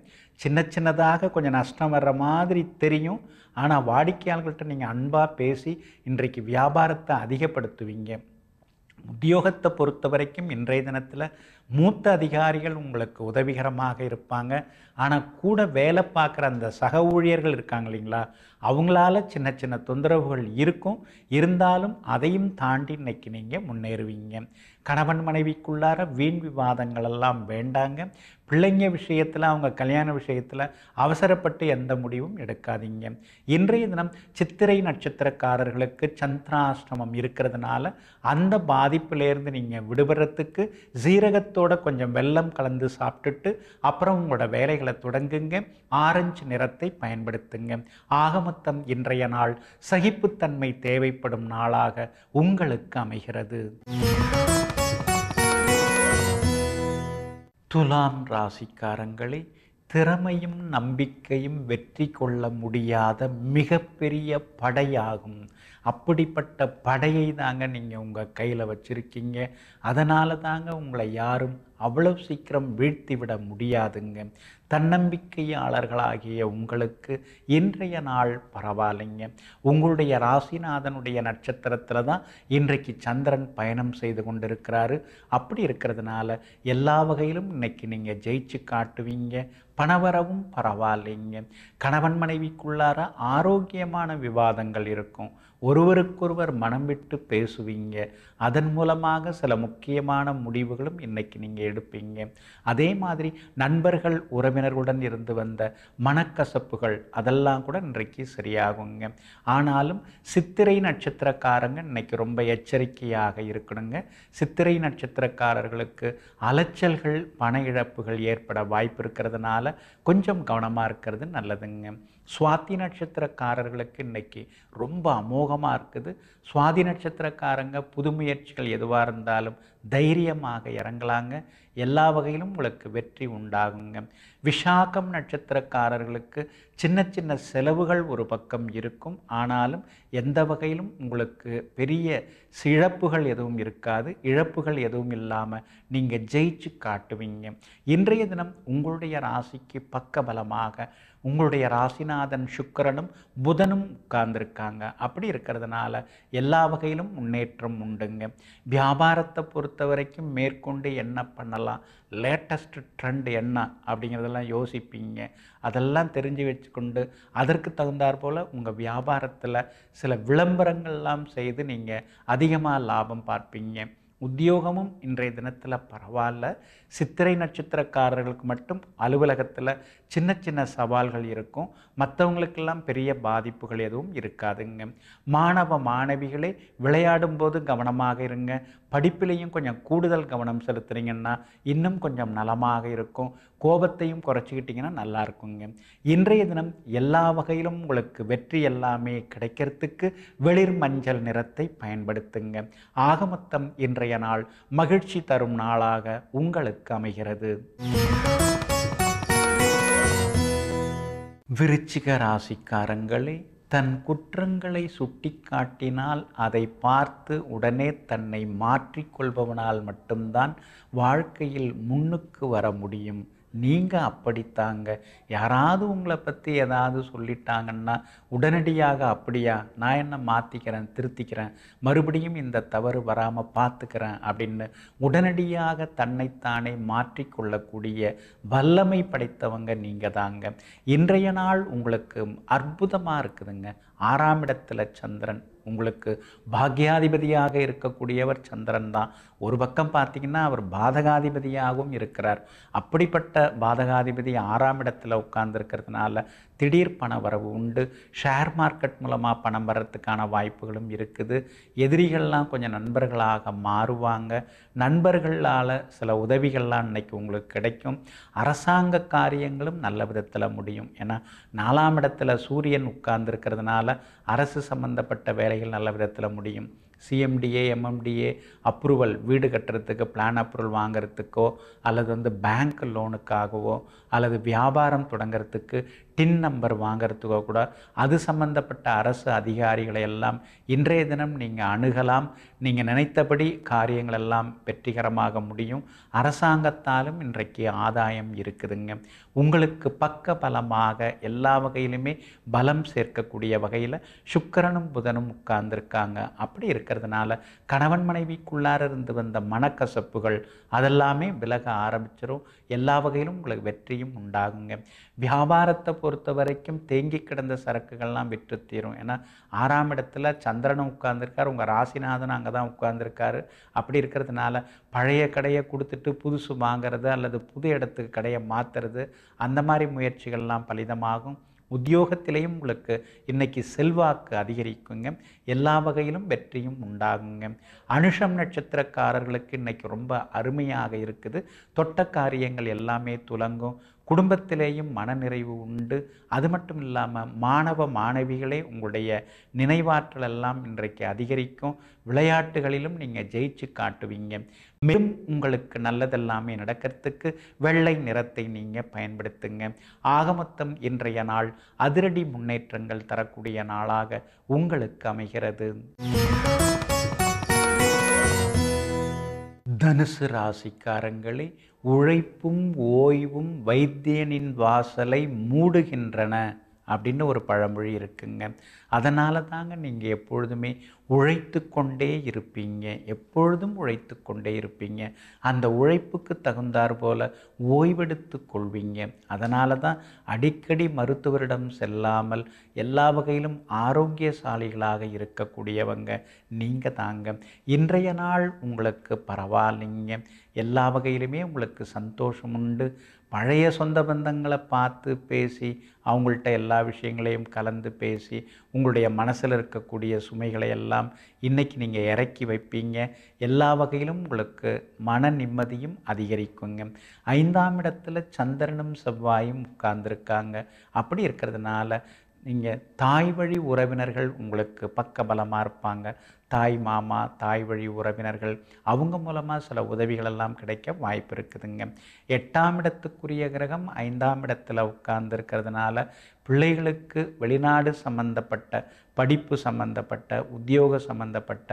சின்ன சின்னதாக கொஞ்சம் நஷ்டம் வர்ற மாதிரி தெரியும் ஆனால் வாடிக்கையாளர்கள்ட்ட நீங்கள் அன்பாக பேசி இன்றைக்கு வியாபாரத்தை அதிகப்படுத்துவீங்க உத்தியோகத்தை பொறுத்த வரைக்கும் இன்றைய தினத்தில் மூத்த அதிகாரிகள் உங்களுக்கு உதவிகரமாக இருப்பாங்க ஆனால் கூட வேலை பார்க்குற அந்த சக ஊழியர்கள் இருக்காங்க இல்லைங்களா அவங்களால சின்ன சின்ன தொந்தரவுகள் இருக்கும் இருந்தாலும் அதையும் தாண்டி இன்னைக்கு நீங்கள் முன்னேறுவீங்க கணவன் மனைவிக்குள்ளார வீண் விவாதங்கள் எல்லாம் வேண்டாங்க பிள்ளைங்க விஷயத்தில் அவங்க கல்யாண விஷயத்தில் அவசரப்பட்டு எந்த முடிவும் எடுக்காதீங்க இன்றைய தினம் சித்திரை நட்சத்திரக்காரர்களுக்கு சந்திராஷ்டமம் இருக்கிறதுனால அந்த பாதிப்பிலேருந்து நீங்கள் விடுபடுறதுக்கு சீரகத்தோட கொஞ்சம் வெள்ளம் கலந்து சாப்பிட்டுட்டு அப்புறம் உங்களோட வேலைகளை தொடங்குங்க ஆரஞ்சு நிறத்தை பயன்படுத்துங்க ஆகமொத்தம் இன்றைய நாள் சகிப்புத்தன்மை தேவைப்படும் நாளாக உங்களுக்கு அமைகிறது துலாம் ராசிக்காரங்களை திறமையும் நம்பிக்கையும் வெற்றி கொள்ள முடியாத மிகப்பெரிய படையாகும் அப்படிப்பட்ட படையை தாங்க நீங்கள் உங்கள் கையில் வச்சுருக்கீங்க அதனால தாங்க உங்களை யாரும் அவ்வளவு சீக்கிரம் வீழ்த்திவிட முடியாதுங்க தன்னம்பிக்கையாளர்களாகிய உங்களுக்கு இன்றைய நாள் பரவாயில்லைங்க உங்களுடைய ராசிநாதனுடைய நட்சத்திரத்தில் தான் இன்றைக்கு சந்திரன் பயணம் செய்து கொண்டிருக்கிறாரு அப்படி இருக்கிறதுனால எல்லா வகையிலும் இன்னைக்கு நீங்கள் ஜெயிச்சு காட்டுவீங்க பணவரவும் பரவாயில்லைங்க கணவன் மனைவிக்குள்ளார ஆரோக்கியமான விவாதங்கள் இருக்கும் ஒருவருக்கொருவர் மனம் விட்டு பேசுவீங்க அதன் மூலமாக சில முக்கியமான முடிவுகளும் இன்றைக்கி நீங்கள் எடுப்பீங்க அதே மாதிரி நண்பர்கள் உறவினர்களுடன் இருந்து வந்த மனக்கசப்புகள் அதெல்லாம் கூட இன்றைக்கு சரியாகுங்க ஆனாலும் சித்திரை நட்சத்திரக்காரங்க இன்றைக்கி ரொம்ப எச்சரிக்கையாக இருக்கணுங்க சித்திரை நட்சத்திரக்காரர்களுக்கு அலைச்சல்கள் பண இழப்புகள் ஏற்பட வாய்ப்பு இருக்கிறதுனால கொஞ்சம் கவனமாக இருக்கிறது நல்லதுங்க சுவாதி நட்சத்திரக்காரர்களுக்கு இன்றைக்கி ரொம்ப அமோகமாக இருக்குது சுவாதி நட்சத்திரக்காரங்க புது முயற்சிகள் எதுவாக இருந்தாலும் தைரியமாக இறங்கலாங்க எல்லா வகையிலும் உங்களுக்கு வெற்றி உண்டாகுங்க விசாகம் நட்சத்திரக்காரர்களுக்கு சின்ன சின்ன செலவுகள் ஒரு பக்கம் இருக்கும் ஆனாலும் எந்த வகையிலும் உங்களுக்கு பெரிய இழப்புகள் எதுவும் இருக்காது இழப்புகள் எதுவும் இல்லாமல் நீங்கள் ஜெயிச்சு காட்டுவீங்க இன்றைய தினம் உங்களுடைய ராசிக்கு பலமாக உங்களுடைய ராசிநாதன் சுக்கரனும் புதனும் உட்கார்ந்துருக்காங்க அப்படி இருக்கிறதுனால எல்லா வகையிலும் முன்னேற்றம் உண்டுங்க வியாபாரத்தை பொறுத்த வரைக்கும் மேற்கொண்டு என்ன பண்ணலாம் லேட்டஸ்ட் ட்ரெண்ட் என்ன அப்படிங்கிறதெல்லாம் யோசிப்பீங்க அதெல்லாம் தெரிஞ்சு வச்சுக்கொண்டு அதற்கு தகுந்தாற் போல் உங்கள் வியாபாரத்தில் சில விளம்பரங்கள்லாம் செய்து நீங்கள் அதிகமாக லாபம் பார்ப்பீங்க உத்தியோகமும் இன்றைய தினத்தில் பரவாயில்ல சித்திரை நட்சத்திரக்காரர்களுக்கு மட்டும் அலுவலகத்தில் சின்ன சின்ன சவால்கள் இருக்கும் மற்றவங்களுக்கெல்லாம் பெரிய பாதிப்புகள் எதுவும் இருக்காதுங்க மாணவ மாணவிகளை விளையாடும் போது கவனமாக இருங்க படிப்பிலையும் கொஞ்சம் கூடுதல் கவனம் செலுத்துறீங்கன்னா இன்னும் கொஞ்சம் நலமாக இருக்கும் கோபத்தையும் குறைச்சிக்கிட்டிங்கன்னா நல்லா இருக்குங்க இன்றைய தினம் எல்லா வகையிலும் உங்களுக்கு வெற்றி எல்லாமே கிடைக்கிறதுக்கு வெளிர் மஞ்சள் நிறத்தை பயன்படுத்துங்க ஆகமொத்தம் இன்றைய நாள் மகிழ்ச்சி தரும் நாளாக உங்களுக்கு அமைகிறது விருச்சிக ராசிக்காரங்களே தன் குற்றங்களை சுட்டிக்காட்டினால் அதை பார்த்து உடனே தன்னை மாற்றிக்கொள்பவனால் மட்டும்தான் வாழ்க்கையில் முன்னுக்கு வர முடியும் நீங்கள் அப்படித்தாங்க யாராவது உங்களை பற்றி ஏதாவது சொல்லிட்டாங்கன்னா உடனடியாக அப்படியா நான் என்ன மாற்றிக்கிறேன் திருத்திக்கிறேன் மறுபடியும் இந்த தவறு வராமல் பார்த்துக்கிறேன் அப்படின்னு உடனடியாக தன்னைத்தானே மாற்றிக்கொள்ளக்கூடிய வல்லமை படைத்தவங்க நீங்கள் தாங்க இன்றைய நாள் உங்களுக்கு அற்புதமாக இருக்குதுங்க ஆறாம் இடத்துல சந்திரன் உங்களுக்கு பாக்யாதிபதியாக இருக்கக்கூடியவர் சந்திரன் தான் ஒரு பக்கம் பார்த்தீங்கன்னா அவர் பாதகாதிபதியாகவும் இருக்கிறார் அப்படிப்பட்ட பாதகாதிபதி ஆறாம் இடத்துல உட்கார்ந்துருக்கிறதுனால திடீர் பண வரவு உண்டு ஷேர் மார்க்கெட் மூலமாக பணம் வரத்துக்கான வாய்ப்புகளும் இருக்குது எதிரிகள்லாம் கொஞ்சம் நண்பர்களாக மாறுவாங்க நண்பர்களால் சில உதவிகள்லாம் இன்னைக்கு உங்களுக்கு கிடைக்கும் அரசாங்க காரியங்களும் நல்ல விதத்தில் முடியும் ஏன்னா நாலாம் இடத்துல சூரியன் உட்கார்ந்துருக்கிறதுனால அரசு சம்பந்தப்பட்ட வேலைகள் நல்ல விதத்தில் முடியும் சிஎம்டிஏ எம்எம்டிஏ அப்ரூவல் வீடு கட்டுறதுக்கு பிளான் அப்ரூவல் வாங்கிறதுக்கோ அல்லது வந்து பேங்க் லோனுக்காகவோ அல்லது வியாபாரம் தொடங்கிறதுக்கு டின் நம்பர் வாங்கிறதுக்கோ கூட அது சம்பந்தப்பட்ட அரசு அதிகாரிகளை எல்லாம் இன்றைய தினம் நீங்கள் அணுகலாம் நீங்கள் நினைத்தபடி காரியங்கள் எல்லாம் வெற்றிகரமாக முடியும் அரசாங்கத்தாலும் இன்றைக்கு ஆதாயம் இருக்குதுங்க உங்களுக்கு பக்க பலமாக எல்லா வகையிலுமே பலம் சேர்க்கக்கூடிய வகையில் சுக்கரனும் புதனும் உட்கார்ந்துருக்காங்க அப்படி இருக்கிறதுனால கணவன் மனைவிக்குள்ளார இருந்து வந்த மனக்கசப்புகள் அதெல்லாமே விலக ஆரம்பிச்சிடும் எல்லா வகையிலும் உங்களுக்கு வெற்றியும் உண்டாகுங்க வியாபாரத்தை பொறுத்த வரைக்கும் தேங்கி கிடந்த சரக்குகள்லாம் விற்று தீரும் ஏன்னா ஆறாம் இடத்துல சந்திரனும் உட்கார்ந்துருக்கார் உங்கள் ராசிநாதன் அங்கே தான் உட்கார்ந்துருக்காரு அப்படி இருக்கிறதுனால பழைய கடையை கொடுத்துட்டு புதுசு வாங்கிறது அல்லது புது இடத்துக்கு கடையை மாற்றுறது அந்த மாதிரி முயற்சிகள்லாம் பலிதமாகும் உத்தியோகத்திலையும் உங்களுக்கு இன்னைக்கு செல்வாக்கு அதிகரிக்குங்க எல்லா வகையிலும் வெற்றியும் உண்டாகுங்க அனுஷம் நட்சத்திரக்காரர்களுக்கு இன்னைக்கு ரொம்ப அருமையாக இருக்குது தொட்ட காரியங்கள் எல்லாமே துலங்கும் குடும்பத்திலேயும் மனநிறைவு உண்டு அது மட்டும் இல்லாமல் மாணவ மாணவிகளே உங்களுடைய நினைவாற்றல் எல்லாம் இன்றைக்கு அதிகரிக்கும் விளையாட்டுகளிலும் நீங்கள் ஜெயிச்சு காட்டுவீங்க மேலும் உங்களுக்கு நல்லதெல்லாமே நடக்கிறதுக்கு வெள்ளை நிறத்தை நீங்கள் பயன்படுத்துங்க ஆகமொத்தம் இன்றைய நாள் அதிரடி முன்னேற்றங்கள் தரக்கூடிய நாளாக உங்களுக்கு அமைகிறது தனுசு ராசிக்காரங்களே உழைப்பும் ஓய்வும் வைத்தியனின் வாசலை மூடுகின்றன அப்படின்னு ஒரு பழமொழி இருக்குங்க அதனால தாங்க நீங்கள் எப்பொழுதுமே உழைத்து கொண்டே இருப்பீங்க எப்பொழுதும் உழைத்து கொண்டே இருப்பீங்க அந்த உழைப்புக்கு தகுந்தாற் போல் ஓய்வெடுத்து கொள்வீங்க அதனால தான் அடிக்கடி மருத்துவரிடம் செல்லாமல் எல்லா வகையிலும் ஆரோக்கியசாலிகளாக இருக்கக்கூடியவங்க நீங்கள் தாங்க இன்றைய நாள் உங்களுக்கு பரவாயில்லைங்க எல்லா வகையிலுமே உங்களுக்கு சந்தோஷம் உண்டு பழைய சொந்த பந்தங்களை பார்த்து பேசி அவங்கள்ட்ட எல்லா விஷயங்களையும் கலந்து பேசி உங்களுடைய மனசில் இருக்கக்கூடிய சுமைகளை எல்லாம் இன்றைக்கி நீங்கள் இறக்கி வைப்பீங்க எல்லா வகையிலும் உங்களுக்கு மன நிம்மதியும் அதிகரிக்குங்க ஐந்தாம் இடத்துல சந்திரனும் செவ்வாயும் உட்கார்ந்துருக்காங்க அப்படி இருக்கிறதுனால நீங்கள் தாய் வழி உறவினர்கள் உங்களுக்கு பக்க பலமாக இருப்பாங்க தாய் மாமா தாய் வழி உறவினர்கள் அவங்க மூலமாக சில உதவிகளெல்லாம் கிடைக்க வாய்ப்பு இருக்குதுங்க எட்டாம் இடத்துக்குரிய கிரகம் ஐந்தாம் இடத்துல உட்கார்ந்துருக்கிறதுனால பிள்ளைகளுக்கு வெளிநாடு சம்பந்தப்பட்ட படிப்பு சம்பந்தப்பட்ட உத்தியோக சம்பந்தப்பட்ட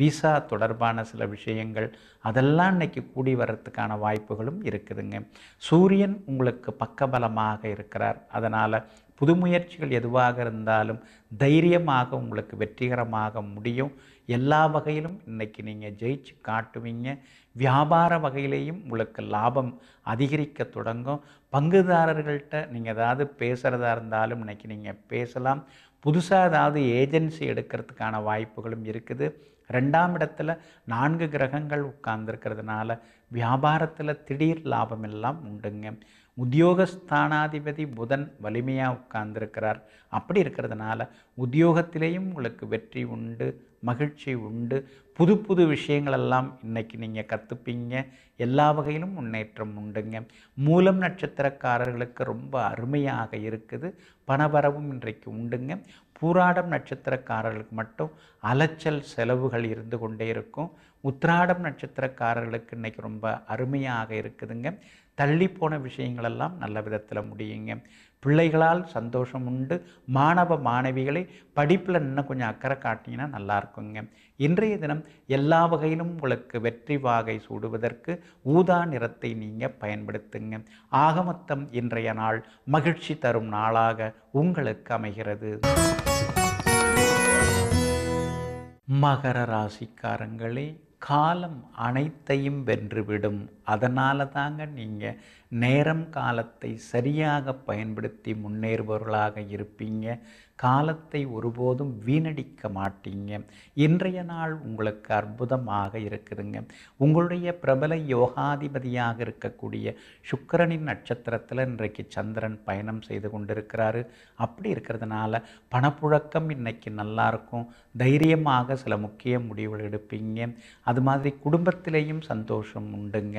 விசா தொடர்பான சில விஷயங்கள் அதெல்லாம் இன்னைக்கு கூடி வர்றதுக்கான வாய்ப்புகளும் இருக்குதுங்க சூரியன் உங்களுக்கு பக்கபலமாக இருக்கிறார் அதனால் புது முயற்சிகள் எதுவாக இருந்தாலும் தைரியமாக உங்களுக்கு வெற்றிகரமாக முடியும் எல்லா வகையிலும் இன்றைக்கி நீங்கள் ஜெயிச்சு காட்டுவீங்க வியாபார வகையிலையும் உங்களுக்கு லாபம் அதிகரிக்க தொடங்கும் பங்குதாரர்கள்ட்ட நீங்கள் ஏதாவது பேசுகிறதா இருந்தாலும் இன்றைக்கி நீங்கள் பேசலாம் புதுசாக ஏதாவது ஏஜென்சி எடுக்கிறதுக்கான வாய்ப்புகளும் இருக்குது ரெண்டாம் இடத்துல நான்கு கிரகங்கள் உட்கார்ந்துருக்கிறதுனால வியாபாரத்தில் திடீர் லாபம் எல்லாம் உண்டுங்க உத்தியோகஸ்தானாதிபதி புதன் வலிமையாக உட்கார்ந்திருக்கிறார் அப்படி இருக்கிறதுனால உத்தியோகத்திலேயும் உங்களுக்கு வெற்றி உண்டு மகிழ்ச்சி உண்டு புது புது விஷயங்களெல்லாம் இன்றைக்கி நீங்கள் கற்றுப்பீங்க எல்லா வகையிலும் முன்னேற்றம் உண்டுங்க மூலம் நட்சத்திரக்காரர்களுக்கு ரொம்ப அருமையாக இருக்குது பணவரவும் இன்றைக்கு உண்டுங்க பூராடம் நட்சத்திரக்காரர்களுக்கு மட்டும் அலைச்சல் செலவுகள் இருந்து கொண்டே இருக்கும் உத்ராடம் நட்சத்திரக்காரர்களுக்கு இன்றைக்கி ரொம்ப அருமையாக இருக்குதுங்க தள்ளி போன விஷயங்களெல்லாம் நல்ல விதத்தில் முடியுங்க பிள்ளைகளால் சந்தோஷம் உண்டு மாணவ மாணவிகளை படிப்பில் இன்னும் கொஞ்சம் அக்கறை காட்டிங்கன்னா நல்லா இருக்குங்க இன்றைய தினம் எல்லா வகையிலும் உங்களுக்கு வெற்றி வாகை சூடுவதற்கு ஊதா நிறத்தை நீங்கள் பயன்படுத்துங்க ஆகமொத்தம் இன்றைய நாள் மகிழ்ச்சி தரும் நாளாக உங்களுக்கு அமைகிறது மகர ராசிக்காரங்களே காலம் அனைத்தையும் வென்றுவிடும் அதனால தாங்க நீங்கள் நேரம் காலத்தை சரியாக பயன்படுத்தி முன்னேறுபவர்களாக இருப்பீங்க காலத்தை ஒருபோதும் வீணடிக்க மாட்டீங்க இன்றைய நாள் உங்களுக்கு அற்புதமாக இருக்குதுங்க உங்களுடைய பிரபல யோகாதிபதியாக இருக்கக்கூடிய சுக்கரனின் நட்சத்திரத்தில் இன்றைக்கு சந்திரன் பயணம் செய்து கொண்டிருக்கிறாரு அப்படி இருக்கிறதுனால பணப்புழக்கம் இன்றைக்கு நல்லாயிருக்கும் தைரியமாக சில முக்கிய முடிவுகள் எடுப்பீங்க அது மாதிரி குடும்பத்திலேயும் சந்தோஷம் உண்டுங்க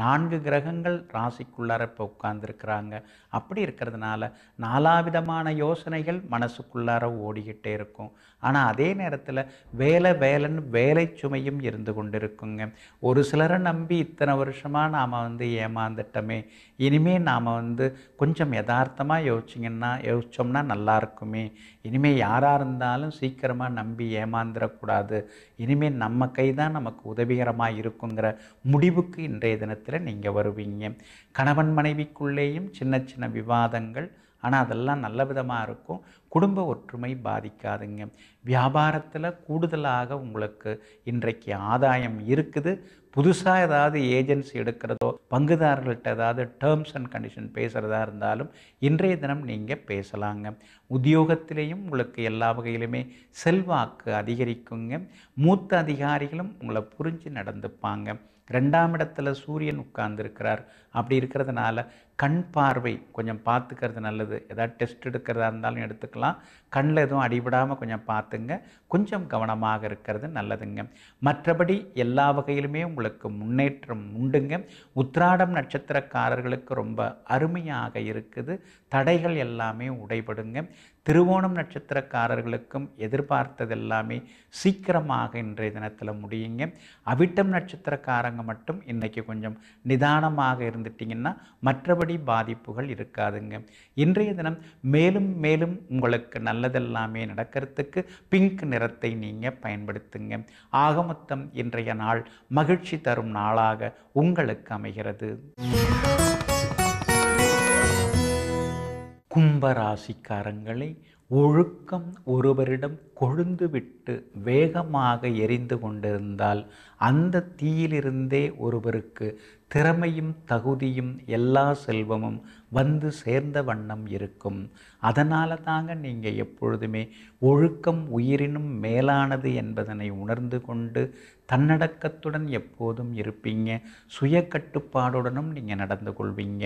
நான்கு கிரகங்கள் ராசிக்குள்ளார இப்போ உட்கார்ந்துருக்கிறாங்க அப்படி இருக்கிறதுனால நாலாவிதமான யோசனைகள் மனசுக்குள்ளார ஓடிக்கிட்டே இருக்கும் ஆனால் அதே நேரத்தில் வேலை வேலைன்னு வேலை சுமையும் இருந்து கொண்டு இருக்குங்க ஒரு சிலரை நம்பி இத்தனை வருஷமாக நாம் வந்து ஏமாந்துட்டோமே இனிமேல் நாம் வந்து கொஞ்சம் யதார்த்தமாக யோசிச்சிங்கன்னா யோசித்தோம்னா நல்லாயிருக்குமே இனிமேல் யாராக இருந்தாலும் சீக்கிரமாக நம்பி ஏமாந்துடக்கூடாது இனிமேல் நம்ம கை தான் நமக்கு உதவிகரமாக இருக்குங்கிற முடிவுக்கு இன்றைய தினத்தில் நேரத்தில் நீங்கள் வருவீங்க கணவன் மனைவிக்குள்ளேயும் சின்ன சின்ன விவாதங்கள் ஆனால் அதெல்லாம் நல்ல விதமாக இருக்கும் குடும்ப ஒற்றுமை பாதிக்காதுங்க வியாபாரத்தில் கூடுதலாக உங்களுக்கு இன்றைக்கு ஆதாயம் இருக்குது புதுசாக ஏதாவது ஏஜென்சி எடுக்கிறதோ பங்குதாரர்கள்ட்ட ஏதாவது டேர்ம்ஸ் அண்ட் கண்டிஷன் பேசுகிறதா இருந்தாலும் இன்றைய தினம் நீங்கள் பேசலாங்க உத்தியோகத்திலேயும் உங்களுக்கு எல்லா வகையிலுமே செல்வாக்கு அதிகரிக்குங்க மூத்த அதிகாரிகளும் உங்களை புரிஞ்சு நடந்துப்பாங்க ரெண்டாம் இடத்துல சூரியன் உட்கார்ந்துருக்கிறார் அப்படி இருக்கிறதுனால கண் பார்வை கொஞ்சம் பார்த்துக்கிறது நல்லது எதாவது டெஸ்ட் எடுக்கிறதா இருந்தாலும் எடுத்துக்கலாம் கண்ணில் எதுவும் அடிபடாமல் கொஞ்சம் பார்த்துங்க கொஞ்சம் கவனமாக இருக்கிறது நல்லதுங்க மற்றபடி எல்லா வகையிலுமே உங்களுக்கு முன்னேற்றம் உண்டுங்க உத்ராடம் நட்சத்திரக்காரர்களுக்கு ரொம்ப அருமையாக இருக்குது தடைகள் எல்லாமே உடைபடுங்க திருவோணம் நட்சத்திரக்காரர்களுக்கும் எதிர்பார்த்தது எல்லாமே சீக்கிரமாக இன்றைய தினத்தில் முடியுங்க அவிட்டம் நட்சத்திரக்காரங்க மட்டும் இன்றைக்கி கொஞ்சம் நிதானமாக இருந்துட்டிங்கன்னா மற்றபடி பாதிப்புகள் இருக்காதுங்க இன்றைய தினம் மேலும் மேலும் உங்களுக்கு நல்லதெல்லாமே நடக்கிறதுக்கு பிங்க் நிறத்தை நீங்கள் பயன்படுத்துங்க ஆகமொத்தம் இன்றைய நாள் மகிழ்ச்சி தரும் நாளாக உங்களுக்கு அமைகிறது கும்பராசிக்காரங்களை ஒழுக்கம் ஒருவரிடம் கொழுந்துவிட்டு வேகமாக எரிந்து கொண்டிருந்தால் அந்த தீயிலிருந்தே ஒருவருக்கு திறமையும் தகுதியும் எல்லா செல்வமும் வந்து சேர்ந்த வண்ணம் இருக்கும் அதனால தாங்க நீங்கள் எப்பொழுதுமே ஒழுக்கம் உயிரினும் மேலானது என்பதனை உணர்ந்து கொண்டு தன்னடக்கத்துடன் எப்போதும் இருப்பீங்க சுய கட்டுப்பாடுடனும் நீங்கள் நடந்து கொள்வீங்க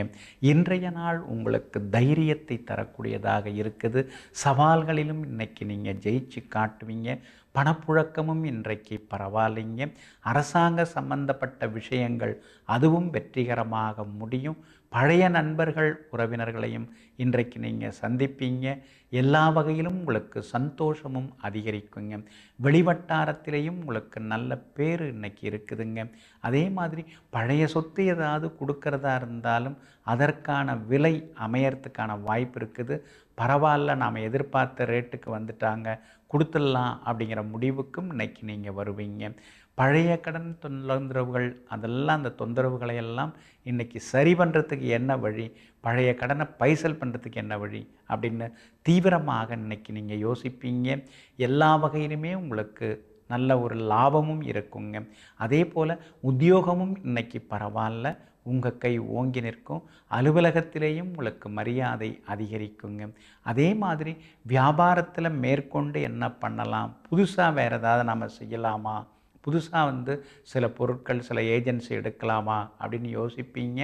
இன்றைய நாள் உங்களுக்கு தைரியத்தை தரக்கூடியதாக இருக்குது சவால்களிலும் இன்றைக்கி நீங்கள் ஜெயிச்சு காட்டுவீங்க பணப்புழக்கமும் இன்றைக்கு பரவாயில்லைங்க அரசாங்க சம்பந்தப்பட்ட விஷயங்கள் அதுவும் வெற்றிகரமாக முடியும் பழைய நண்பர்கள் உறவினர்களையும் இன்றைக்கு நீங்கள் சந்திப்பீங்க எல்லா வகையிலும் உங்களுக்கு சந்தோஷமும் அதிகரிக்குங்க வெளிவட்டாரத்திலையும் உங்களுக்கு நல்ல பேர் இன்றைக்கி இருக்குதுங்க அதே மாதிரி பழைய சொத்து ஏதாவது கொடுக்கறதா இருந்தாலும் அதற்கான விலை அமையறதுக்கான வாய்ப்பு இருக்குது பரவாயில்ல நாம் எதிர்பார்த்த ரேட்டுக்கு வந்துட்டாங்க கொடுத்துடலாம் அப்படிங்கிற முடிவுக்கும் இன்றைக்கி நீங்கள் வருவீங்க பழைய கடன் தொந்தரவுகள் அதெல்லாம் அந்த தொந்தரவுகளை எல்லாம் இன்றைக்கி சரி பண்ணுறதுக்கு என்ன வழி பழைய கடனை பைசல் பண்ணுறதுக்கு என்ன வழி அப்படின்னு தீவிரமாக இன்றைக்கி நீங்கள் யோசிப்பீங்க எல்லா வகையிலுமே உங்களுக்கு நல்ல ஒரு லாபமும் இருக்குங்க அதே போல் உத்தியோகமும் இன்றைக்கி பரவாயில்ல உங்கள் கை ஓங்கி நிற்கும் அலுவலகத்திலேயும் உங்களுக்கு மரியாதை அதிகரிக்குங்க அதே மாதிரி வியாபாரத்தில் மேற்கொண்டு என்ன பண்ணலாம் புதுசாக வேறு ஏதாவது நாம் செய்யலாமா புதுசாக வந்து சில பொருட்கள் சில ஏஜென்சி எடுக்கலாமா அப்படின்னு யோசிப்பீங்க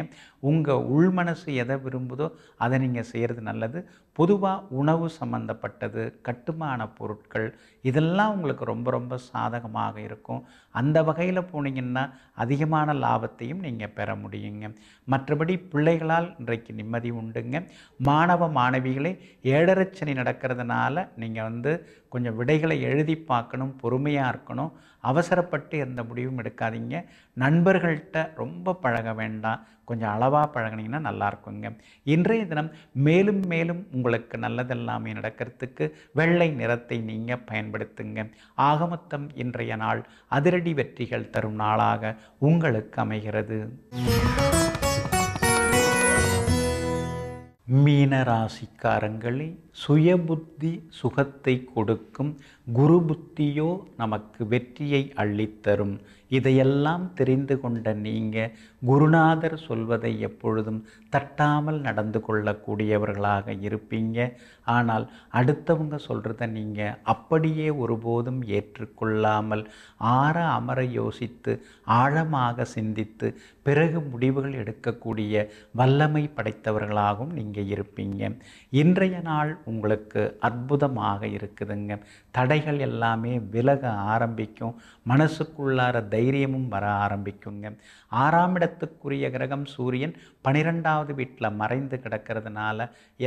உங்கள் உள்மனசு எதை விரும்புதோ அதை நீங்கள் செய்கிறது நல்லது பொதுவாக உணவு சம்மந்தப்பட்டது கட்டுமான பொருட்கள் இதெல்லாம் உங்களுக்கு ரொம்ப ரொம்ப சாதகமாக இருக்கும் அந்த வகையில் போனீங்கன்னா அதிகமான லாபத்தையும் நீங்கள் பெற முடியுங்க மற்றபடி பிள்ளைகளால் இன்றைக்கு நிம்மதி உண்டுங்க மாணவ மாணவிகளே ஏழரச்சனை நடக்கிறதுனால நீங்கள் வந்து கொஞ்சம் விடைகளை எழுதி பார்க்கணும் பொறுமையாக இருக்கணும் அவசரப்பட்டு எந்த முடிவும் எடுக்காதீங்க நண்பர்கள்ட்ட ரொம்ப பழக வேண்டாம் கொஞ்சம் அளவாக பழகினீங்கன்னா நல்லா இருக்குங்க இன்றைய தினம் மேலும் மேலும் உங்களுக்கு நல்லதெல்லாமே நடக்கிறதுக்கு வெள்ளை நிறத்தை நீங்கள் பயன்படுத்துங்க ஆகமொத்தம் இன்றைய நாள் அதிரடி வெற்றிகள் தரும் நாளாக உங்களுக்கு அமைகிறது மீனராசிக்காரங்களே சுயபுத்தி சுகத்தை கொடுக்கும் குரு புத்தியோ நமக்கு வெற்றியை அள்ளித்தரும் இதையெல்லாம் தெரிந்து கொண்ட நீங்கள் குருநாதர் சொல்வதை எப்பொழுதும் தட்டாமல் நடந்து கொள்ளக்கூடியவர்களாக இருப்பீங்க ஆனால் அடுத்தவங்க சொல்கிறத நீங்கள் அப்படியே ஒருபோதும் ஏற்றுக்கொள்ளாமல் ஆற அமர யோசித்து ஆழமாக சிந்தித்து பிறகு முடிவுகள் எடுக்கக்கூடிய வல்லமை படைத்தவர்களாகவும் நீங்கள் இருப்பீங்க இன்றைய நாள் உங்களுக்கு அற்புதமாக இருக்குதுங்க தடைகள் எல்லாமே விலக ஆரம்பிக்கும் மனசுக்குள்ளார தைரியமும் வர ஆரம்பிக்குங்க ஆறாம் இடத்துக்குரிய கிரகம் சூரியன் பனிரெண்டாவது வீட்டில் மறைந்து கிடக்கிறதுனால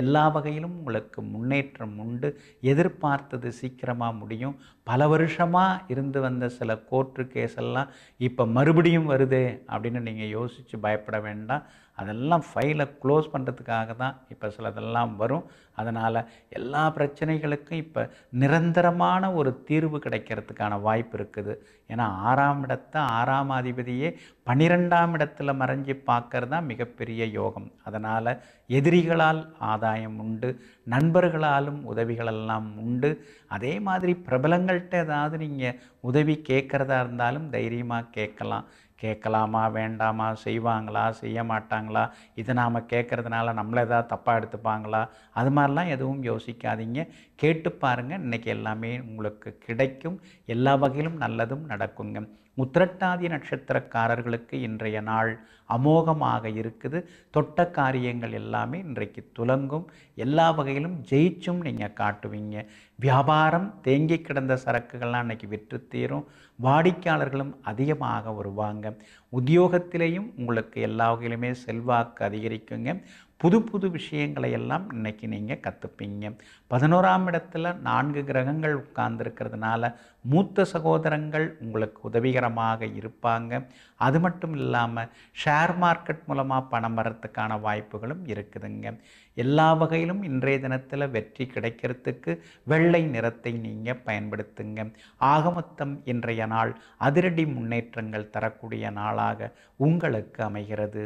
எல்லா வகையிலும் உங்களுக்கு முன்னேற்றம் உண்டு எதிர்பார்த்தது சீக்கிரமாக முடியும் பல வருஷமாக இருந்து வந்த சில கோர்ட்டு கேஸ் எல்லாம் இப்போ மறுபடியும் வருது அப்படின்னு நீங்கள் யோசித்து பயப்பட வேண்டாம் அதெல்லாம் ஃபைலை க்ளோஸ் பண்ணுறதுக்காக தான் இப்போ சிலதெல்லாம் வரும் அதனால் எல்லா பிரச்சனைகளுக்கும் இப்போ நிரந்தரமான ஒரு தீர்வு கிடைக்கிறதுக்கான வாய்ப்பு இருக்குது ஏன்னா ஆறாம் இடத்தை ஆறாம் அதிபதியே பனிரெண்டாம் இடத்துல மறைஞ்சு பார்க்கறது தான் மிகப்பெரிய யோகம் அதனால் எதிரிகளால் ஆதாயம் உண்டு நண்பர்களாலும் உதவிகளெல்லாம் உண்டு அதே மாதிரி பிரபலங்கள்கிட்ட ஏதாவது நீங்கள் உதவி கேட்குறதா இருந்தாலும் தைரியமாக கேட்கலாம் கேட்கலாமா வேண்டாமா செய்வாங்களா செய்ய மாட்டாங்களா இதை நாம் கேட்குறதுனால நம்மளை எதாவது தப்பாக எடுத்துப்பாங்களா அது மாதிரிலாம் எதுவும் யோசிக்காதீங்க கேட்டு பாருங்கள் இன்றைக்கி எல்லாமே உங்களுக்கு கிடைக்கும் எல்லா வகையிலும் நல்லதும் நடக்குங்க முத்திரட்டாதி நட்சத்திரக்காரர்களுக்கு இன்றைய நாள் அமோகமாக இருக்குது தொட்ட காரியங்கள் எல்லாமே இன்றைக்கு துலங்கும் எல்லா வகையிலும் ஜெயிச்சும் நீங்கள் காட்டுவீங்க வியாபாரம் தேங்கி கிடந்த சரக்குகள்லாம் அன்றைக்கி விற்று தீரும் வாடிக்கையாளர்களும் அதிகமாக வருவாங்க உத்தியோகத்திலேயும் உங்களுக்கு எல்லா வகையிலுமே செல்வாக்கு அதிகரிக்குங்க புது புது விஷயங்களை எல்லாம் இன்றைக்கி நீங்கள் கற்றுப்பீங்க பதினோராம் இடத்துல நான்கு கிரகங்கள் உட்கார்ந்துருக்கிறதுனால மூத்த சகோதரங்கள் உங்களுக்கு உதவிகரமாக இருப்பாங்க அது மட்டும் இல்லாமல் ஷேர் மார்க்கெட் மூலமாக பணம் வரத்துக்கான வாய்ப்புகளும் இருக்குதுங்க எல்லா வகையிலும் இன்றைய தினத்தில் வெற்றி கிடைக்கிறதுக்கு வெள்ளை நிறத்தை நீங்கள் பயன்படுத்துங்க ஆகமொத்தம் இன்றைய நாள் அதிரடி முன்னேற்றங்கள் தரக்கூடிய நாளாக உங்களுக்கு அமைகிறது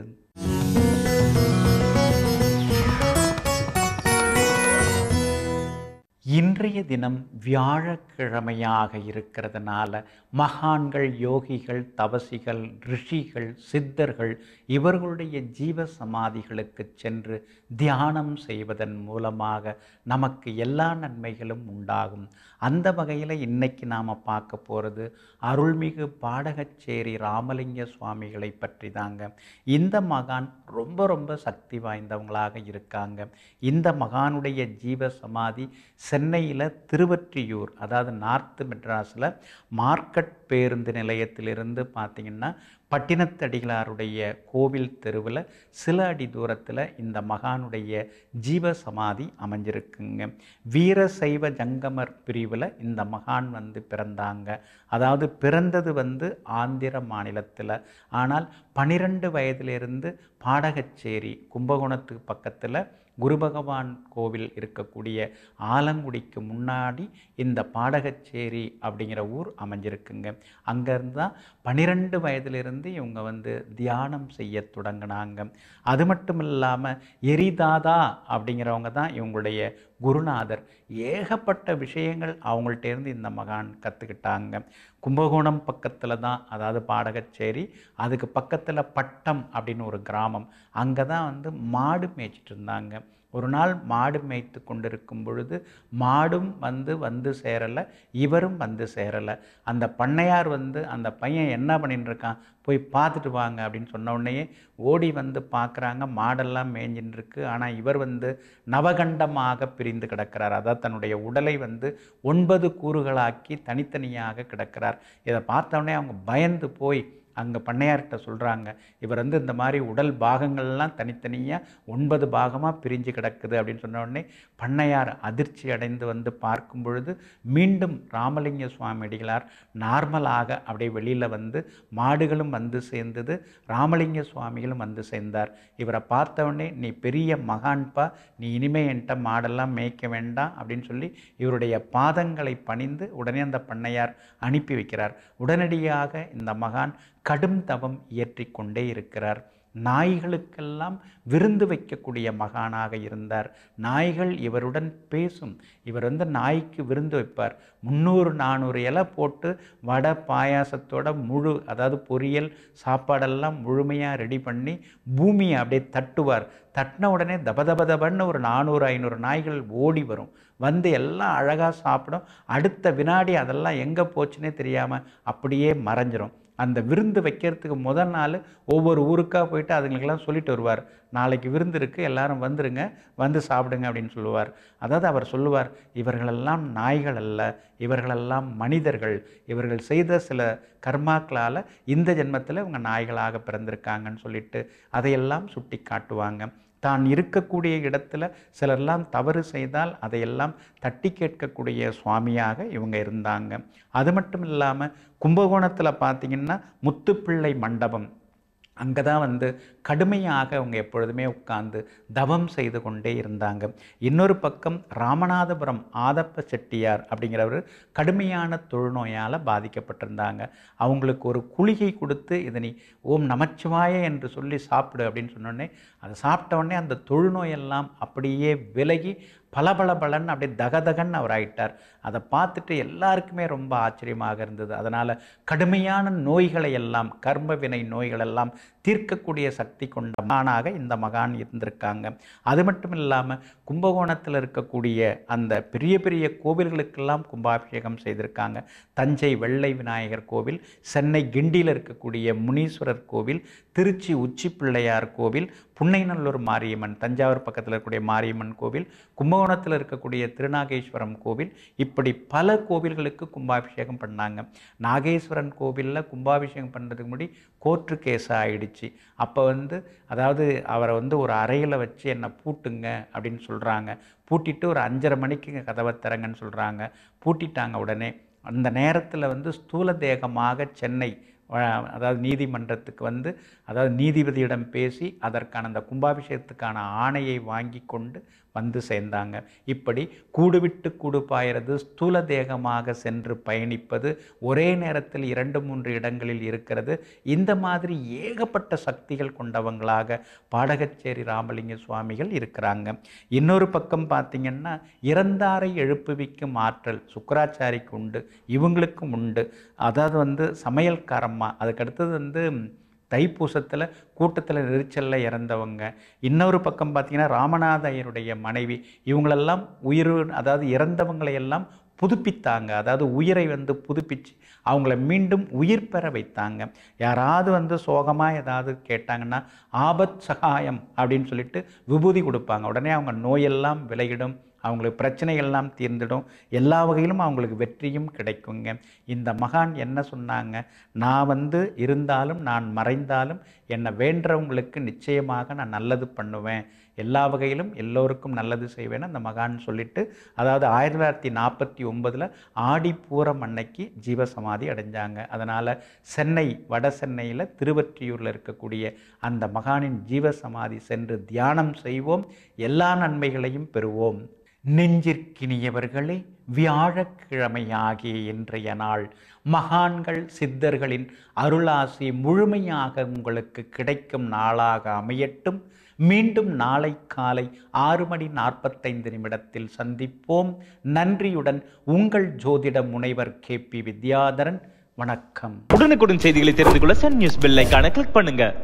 இன்றைய தினம் வியாழக்கிழமையாக இருக்கிறதுனால மகான்கள் யோகிகள் தவசிகள் ரிஷிகள் சித்தர்கள் இவர்களுடைய ஜீவ சமாதிகளுக்கு சென்று தியானம் செய்வதன் மூலமாக நமக்கு எல்லா நன்மைகளும் உண்டாகும் அந்த வகையில் இன்னைக்கு நாம் பார்க்க போகிறது அருள்மிகு பாடகச்சேரி ராமலிங்க சுவாமிகளை பற்றி தாங்க இந்த மகான் ரொம்ப ரொம்ப சக்தி வாய்ந்தவங்களாக இருக்காங்க இந்த மகானுடைய ஜீவ சமாதி சென்னையில் திருவற்றியூர் அதாவது நார்த்து மெட்ராஸில் மார்க்கெட் பேருந்து நிலையத்திலிருந்து பார்த்திங்கன்னா பட்டினத்தடிகளாருடைய கோவில் தெருவில் சில அடி தூரத்தில் இந்த மகானுடைய ஜீவ சமாதி அமைஞ்சிருக்குங்க வீரசைவ ஜங்கமர் பிரிவில் இந்த மகான் வந்து பிறந்தாங்க அதாவது பிறந்தது வந்து ஆந்திர மாநிலத்தில் ஆனால் பனிரெண்டு வயதிலிருந்து பாடகச்சேரி கும்பகோணத்துக்கு பக்கத்தில் குரு பகவான் கோவில் இருக்கக்கூடிய ஆலங்குடிக்கு முன்னாடி இந்த பாடகச்சேரி அப்படிங்கிற ஊர் அமைஞ்சிருக்குங்க அங்கேருந்து தான் பன்னிரெண்டு வயதிலிருந்து இவங்க வந்து தியானம் செய்ய தொடங்கினாங்க அது மட்டும் இல்லாமல் எரிதாதா அப்படிங்கிறவங்க தான் இவங்களுடைய குருநாதர் ஏகப்பட்ட விஷயங்கள் அவங்கள்ட்டேருந்து இந்த மகான் கற்றுக்கிட்டாங்க கும்பகோணம் பக்கத்தில் தான் அதாவது பாடகச்சேரி அதுக்கு பக்கத்தில் பட்டம் அப்படின்னு ஒரு கிராமம் அங்கே தான் வந்து மாடு மேய்ச்சிட்டு இருந்தாங்க ஒரு நாள் மாடு மேய்த்து கொண்டிருக்கும் பொழுது மாடும் வந்து வந்து சேரலை இவரும் வந்து சேரலை அந்த பண்ணையார் வந்து அந்த பையன் என்ன பண்ணின்னு இருக்கான் போய் பார்த்துட்டு வாங்க அப்படின்னு சொன்ன உடனேயே ஓடி வந்து பார்க்குறாங்க மாடெல்லாம் மேய்ஞ்சின்னு இருக்கு ஆனால் இவர் வந்து நவகண்டமாக பிரிந்து கிடக்கிறார் அதாவது தன்னுடைய உடலை வந்து ஒன்பது கூறுகளாக்கி தனித்தனியாக கிடக்கிறார் இதை பார்த்தோடனே அவங்க பயந்து போய் அங்கே பண்ணையார்கிட்ட சொல்கிறாங்க இவர் வந்து இந்த மாதிரி உடல் பாகங்கள்லாம் தனித்தனியாக ஒன்பது பாகமாக பிரிஞ்சு கிடக்குது அப்படின்னு சொன்ன உடனே பண்ணையார் அதிர்ச்சி அடைந்து வந்து பார்க்கும் பொழுது மீண்டும் ராமலிங்க சுவாமி அடிகளார் நார்மலாக அப்படியே வெளியில் வந்து மாடுகளும் வந்து சேர்ந்தது ராமலிங்க சுவாமிகளும் வந்து சேர்ந்தார் இவரை பார்த்தவொடனே நீ பெரிய மகான்பா நீ இனிமே என்கிட்ட மாடெல்லாம் மேய்க்க வேண்டாம் அப்படின்னு சொல்லி இவருடைய பாதங்களை பணிந்து உடனே அந்த பண்ணையார் அனுப்பி வைக்கிறார் உடனடியாக இந்த மகான் கடும் தவம் இயற்றிக்கொண்டே இருக்கிறார் நாய்களுக்கெல்லாம் விருந்து வைக்கக்கூடிய மகானாக இருந்தார் நாய்கள் இவருடன் பேசும் இவர் வந்து நாய்க்கு விருந்து வைப்பார் முந்நூறு நானூறு இலை போட்டு வடை பாயாசத்தோட முழு அதாவது பொரியல் சாப்பாடெல்லாம் முழுமையாக ரெடி பண்ணி பூமியை அப்படியே தட்டுவார் தட்டின உடனே தப தப தபன்னு ஒரு நானூறு ஐநூறு நாய்கள் ஓடி வரும் வந்து எல்லாம் அழகாக சாப்பிடும் அடுத்த வினாடி அதெல்லாம் எங்கே போச்சுன்னே தெரியாமல் அப்படியே மறைஞ்சிரும் அந்த விருந்து வைக்கிறதுக்கு முதல் நாள் ஒவ்வொரு ஊருக்காக போயிட்டு அதுங்களுக்கெல்லாம் சொல்லிட்டு வருவார் நாளைக்கு விருந்து இருக்குது எல்லாரும் வந்துருங்க வந்து சாப்பிடுங்க அப்படின்னு சொல்லுவார் அதாவது அவர் சொல்லுவார் இவர்களெல்லாம் நாய்கள் அல்ல இவர்களெல்லாம் மனிதர்கள் இவர்கள் செய்த சில கர்மாக்களால் இந்த ஜென்மத்தில் இவங்க நாய்களாக பிறந்திருக்காங்கன்னு சொல்லிட்டு அதையெல்லாம் சுட்டி காட்டுவாங்க தான் இருக்கக்கூடிய இடத்துல சிலர்லாம் தவறு செய்தால் அதையெல்லாம் தட்டி கேட்கக்கூடிய சுவாமியாக இவங்க இருந்தாங்க அது மட்டும் இல்லாமல் கும்பகோணத்தில் பார்த்தீங்கன்னா முத்துப்பிள்ளை மண்டபம் அங்கே தான் வந்து கடுமையாக அவங்க எப்பொழுதுமே உட்கார்ந்து தவம் செய்து கொண்டே இருந்தாங்க இன்னொரு பக்கம் ராமநாதபுரம் ஆதப்ப செட்டியார் அப்படிங்கிறவர் கடுமையான தொழுநோயால் பாதிக்கப்பட்டிருந்தாங்க அவங்களுக்கு ஒரு குளிகை கொடுத்து இதனை ஓம் நமச்சிவாய என்று சொல்லி சாப்பிடு அப்படின்னு சொன்னோடனே அதை சாப்பிட்டவுடனே அந்த தொழுநோயெல்லாம் அப்படியே விலகி பல அப்படியே தகதகன் அவர் ஆயிட்டார் அதை பார்த்துட்டு எல்லாருக்குமே ரொம்ப ஆச்சரியமாக இருந்தது அதனால் கடுமையான நோய்களை எல்லாம் கர்ம வினை நோய்களெல்லாம் தீர்க்கக்கூடிய சக்தி கொண்ட மகானாக இந்த மகான் இருந்திருக்காங்க அது மட்டும் இல்லாமல் கும்பகோணத்தில் இருக்கக்கூடிய அந்த பெரிய பெரிய கோவில்களுக்கெல்லாம் கும்பாபிஷேகம் செய்திருக்காங்க தஞ்சை வெள்ளை விநாயகர் கோவில் சென்னை கிண்டியில் இருக்கக்கூடிய முனீஸ்வரர் கோவில் திருச்சி உச்சி பிள்ளையார் கோவில் புன்னைநல்லூர் மாரியம்மன் தஞ்சாவூர் பக்கத்தில் இருக்கக்கூடிய மாரியம்மன் கோவில் கும்பகோணத்தில் இருக்கக்கூடிய திருநாகேஸ்வரம் கோவில் இப்படி பல கோவில்களுக்கு கும்பாபிஷேகம் பண்ணாங்க நாகேஸ்வரன் கோவிலில் கும்பாபிஷேகம் பண்ணுறதுக்கு முன்னாடி கோர்ட்டு கேஸ் ஆகிடுச்சு அப்போ வந்து அதாவது அவரை வந்து ஒரு அறையில் வச்சு என்னை பூட்டுங்க அப்படின்னு சொல்கிறாங்க பூட்டிட்டு ஒரு அஞ்சரை மணிக்கு கதவை தரங்கன்னு சொல்கிறாங்க பூட்டிட்டாங்க உடனே அந்த நேரத்தில் வந்து ஸ்தூல தேகமாக சென்னை அதாவது நீதிமன்றத்துக்கு வந்து அதாவது நீதிபதியிடம் பேசி அதற்கான அந்த கும்பாபிஷேகத்துக்கான ஆணையை வாங்கி கொண்டு வந்து சேர்ந்தாங்க இப்படி கூடுவிட்டு கூடு பாயிறது ஸ்தூல தேகமாக சென்று பயணிப்பது ஒரே நேரத்தில் இரண்டு மூன்று இடங்களில் இருக்கிறது இந்த மாதிரி ஏகப்பட்ட சக்திகள் கொண்டவங்களாக பாடகச்சேரி ராமலிங்க சுவாமிகள் இருக்கிறாங்க இன்னொரு பக்கம் பார்த்திங்கன்னா இறந்தாரை எழுப்புவிக்கும் ஆற்றல் சுக்கராச்சாரிக்கு உண்டு இவங்களுக்கும் உண்டு அதாவது வந்து சமையல்காரம்மா அதுக்கடுத்தது வந்து தைப்பூசத்தில் கூட்டத்தில் நெரிச்சலில் இறந்தவங்க இன்னொரு பக்கம் பார்த்திங்கன்னா ராமநாதையருடைய மனைவி இவங்களெல்லாம் உயிர் அதாவது இறந்தவங்களையெல்லாம் புதுப்பித்தாங்க அதாவது உயிரை வந்து புதுப்பிச்சு அவங்கள மீண்டும் உயிர் பெற வைத்தாங்க யாராவது வந்து சோகமாக ஏதாவது கேட்டாங்கன்னா ஆபத் சகாயம் அப்படின்னு சொல்லிட்டு விபூதி கொடுப்பாங்க உடனே அவங்க நோயெல்லாம் விலகிடும் அவங்களுக்கு பிரச்சனைகள்லாம் தீர்ந்துடும் எல்லா வகையிலும் அவங்களுக்கு வெற்றியும் கிடைக்குங்க இந்த மகான் என்ன சொன்னாங்க நான் வந்து இருந்தாலும் நான் மறைந்தாலும் என்னை வேண்டவங்களுக்கு நிச்சயமாக நான் நல்லது பண்ணுவேன் எல்லா வகையிலும் எல்லோருக்கும் நல்லது செய்வேன்னு அந்த மகான் சொல்லிட்டு அதாவது ஆயிரத்தி தொள்ளாயிரத்தி நாற்பத்தி ஒன்பதில் ஆடிப்பூரம் அன்னைக்கு ஜீவசமாதி அடைஞ்சாங்க அதனால் சென்னை வட சென்னையில் திருவற்றியூரில் இருக்கக்கூடிய அந்த மகானின் ஜீவசமாதி சென்று தியானம் செய்வோம் எல்லா நன்மைகளையும் பெறுவோம் நெஞ்சிற்கினியவர்களே வியாழக்கிழமையாகிய இன்றைய நாள் மகான்கள் சித்தர்களின் அருளாசி முழுமையாக உங்களுக்கு கிடைக்கும் நாளாக அமையட்டும் மீண்டும் நாளை காலை ஆறு மணி நாற்பத்தைந்து நிமிடத்தில் சந்திப்போம் நன்றியுடன் உங்கள் ஜோதிட முனைவர் கே பி வித்யாதரன் வணக்கம் உடனுக்குடன் செய்திகளை தெரிந்து கொள்ள சன் நியூஸ் பில்லைக்கான கிளிக் பண்ணுங்க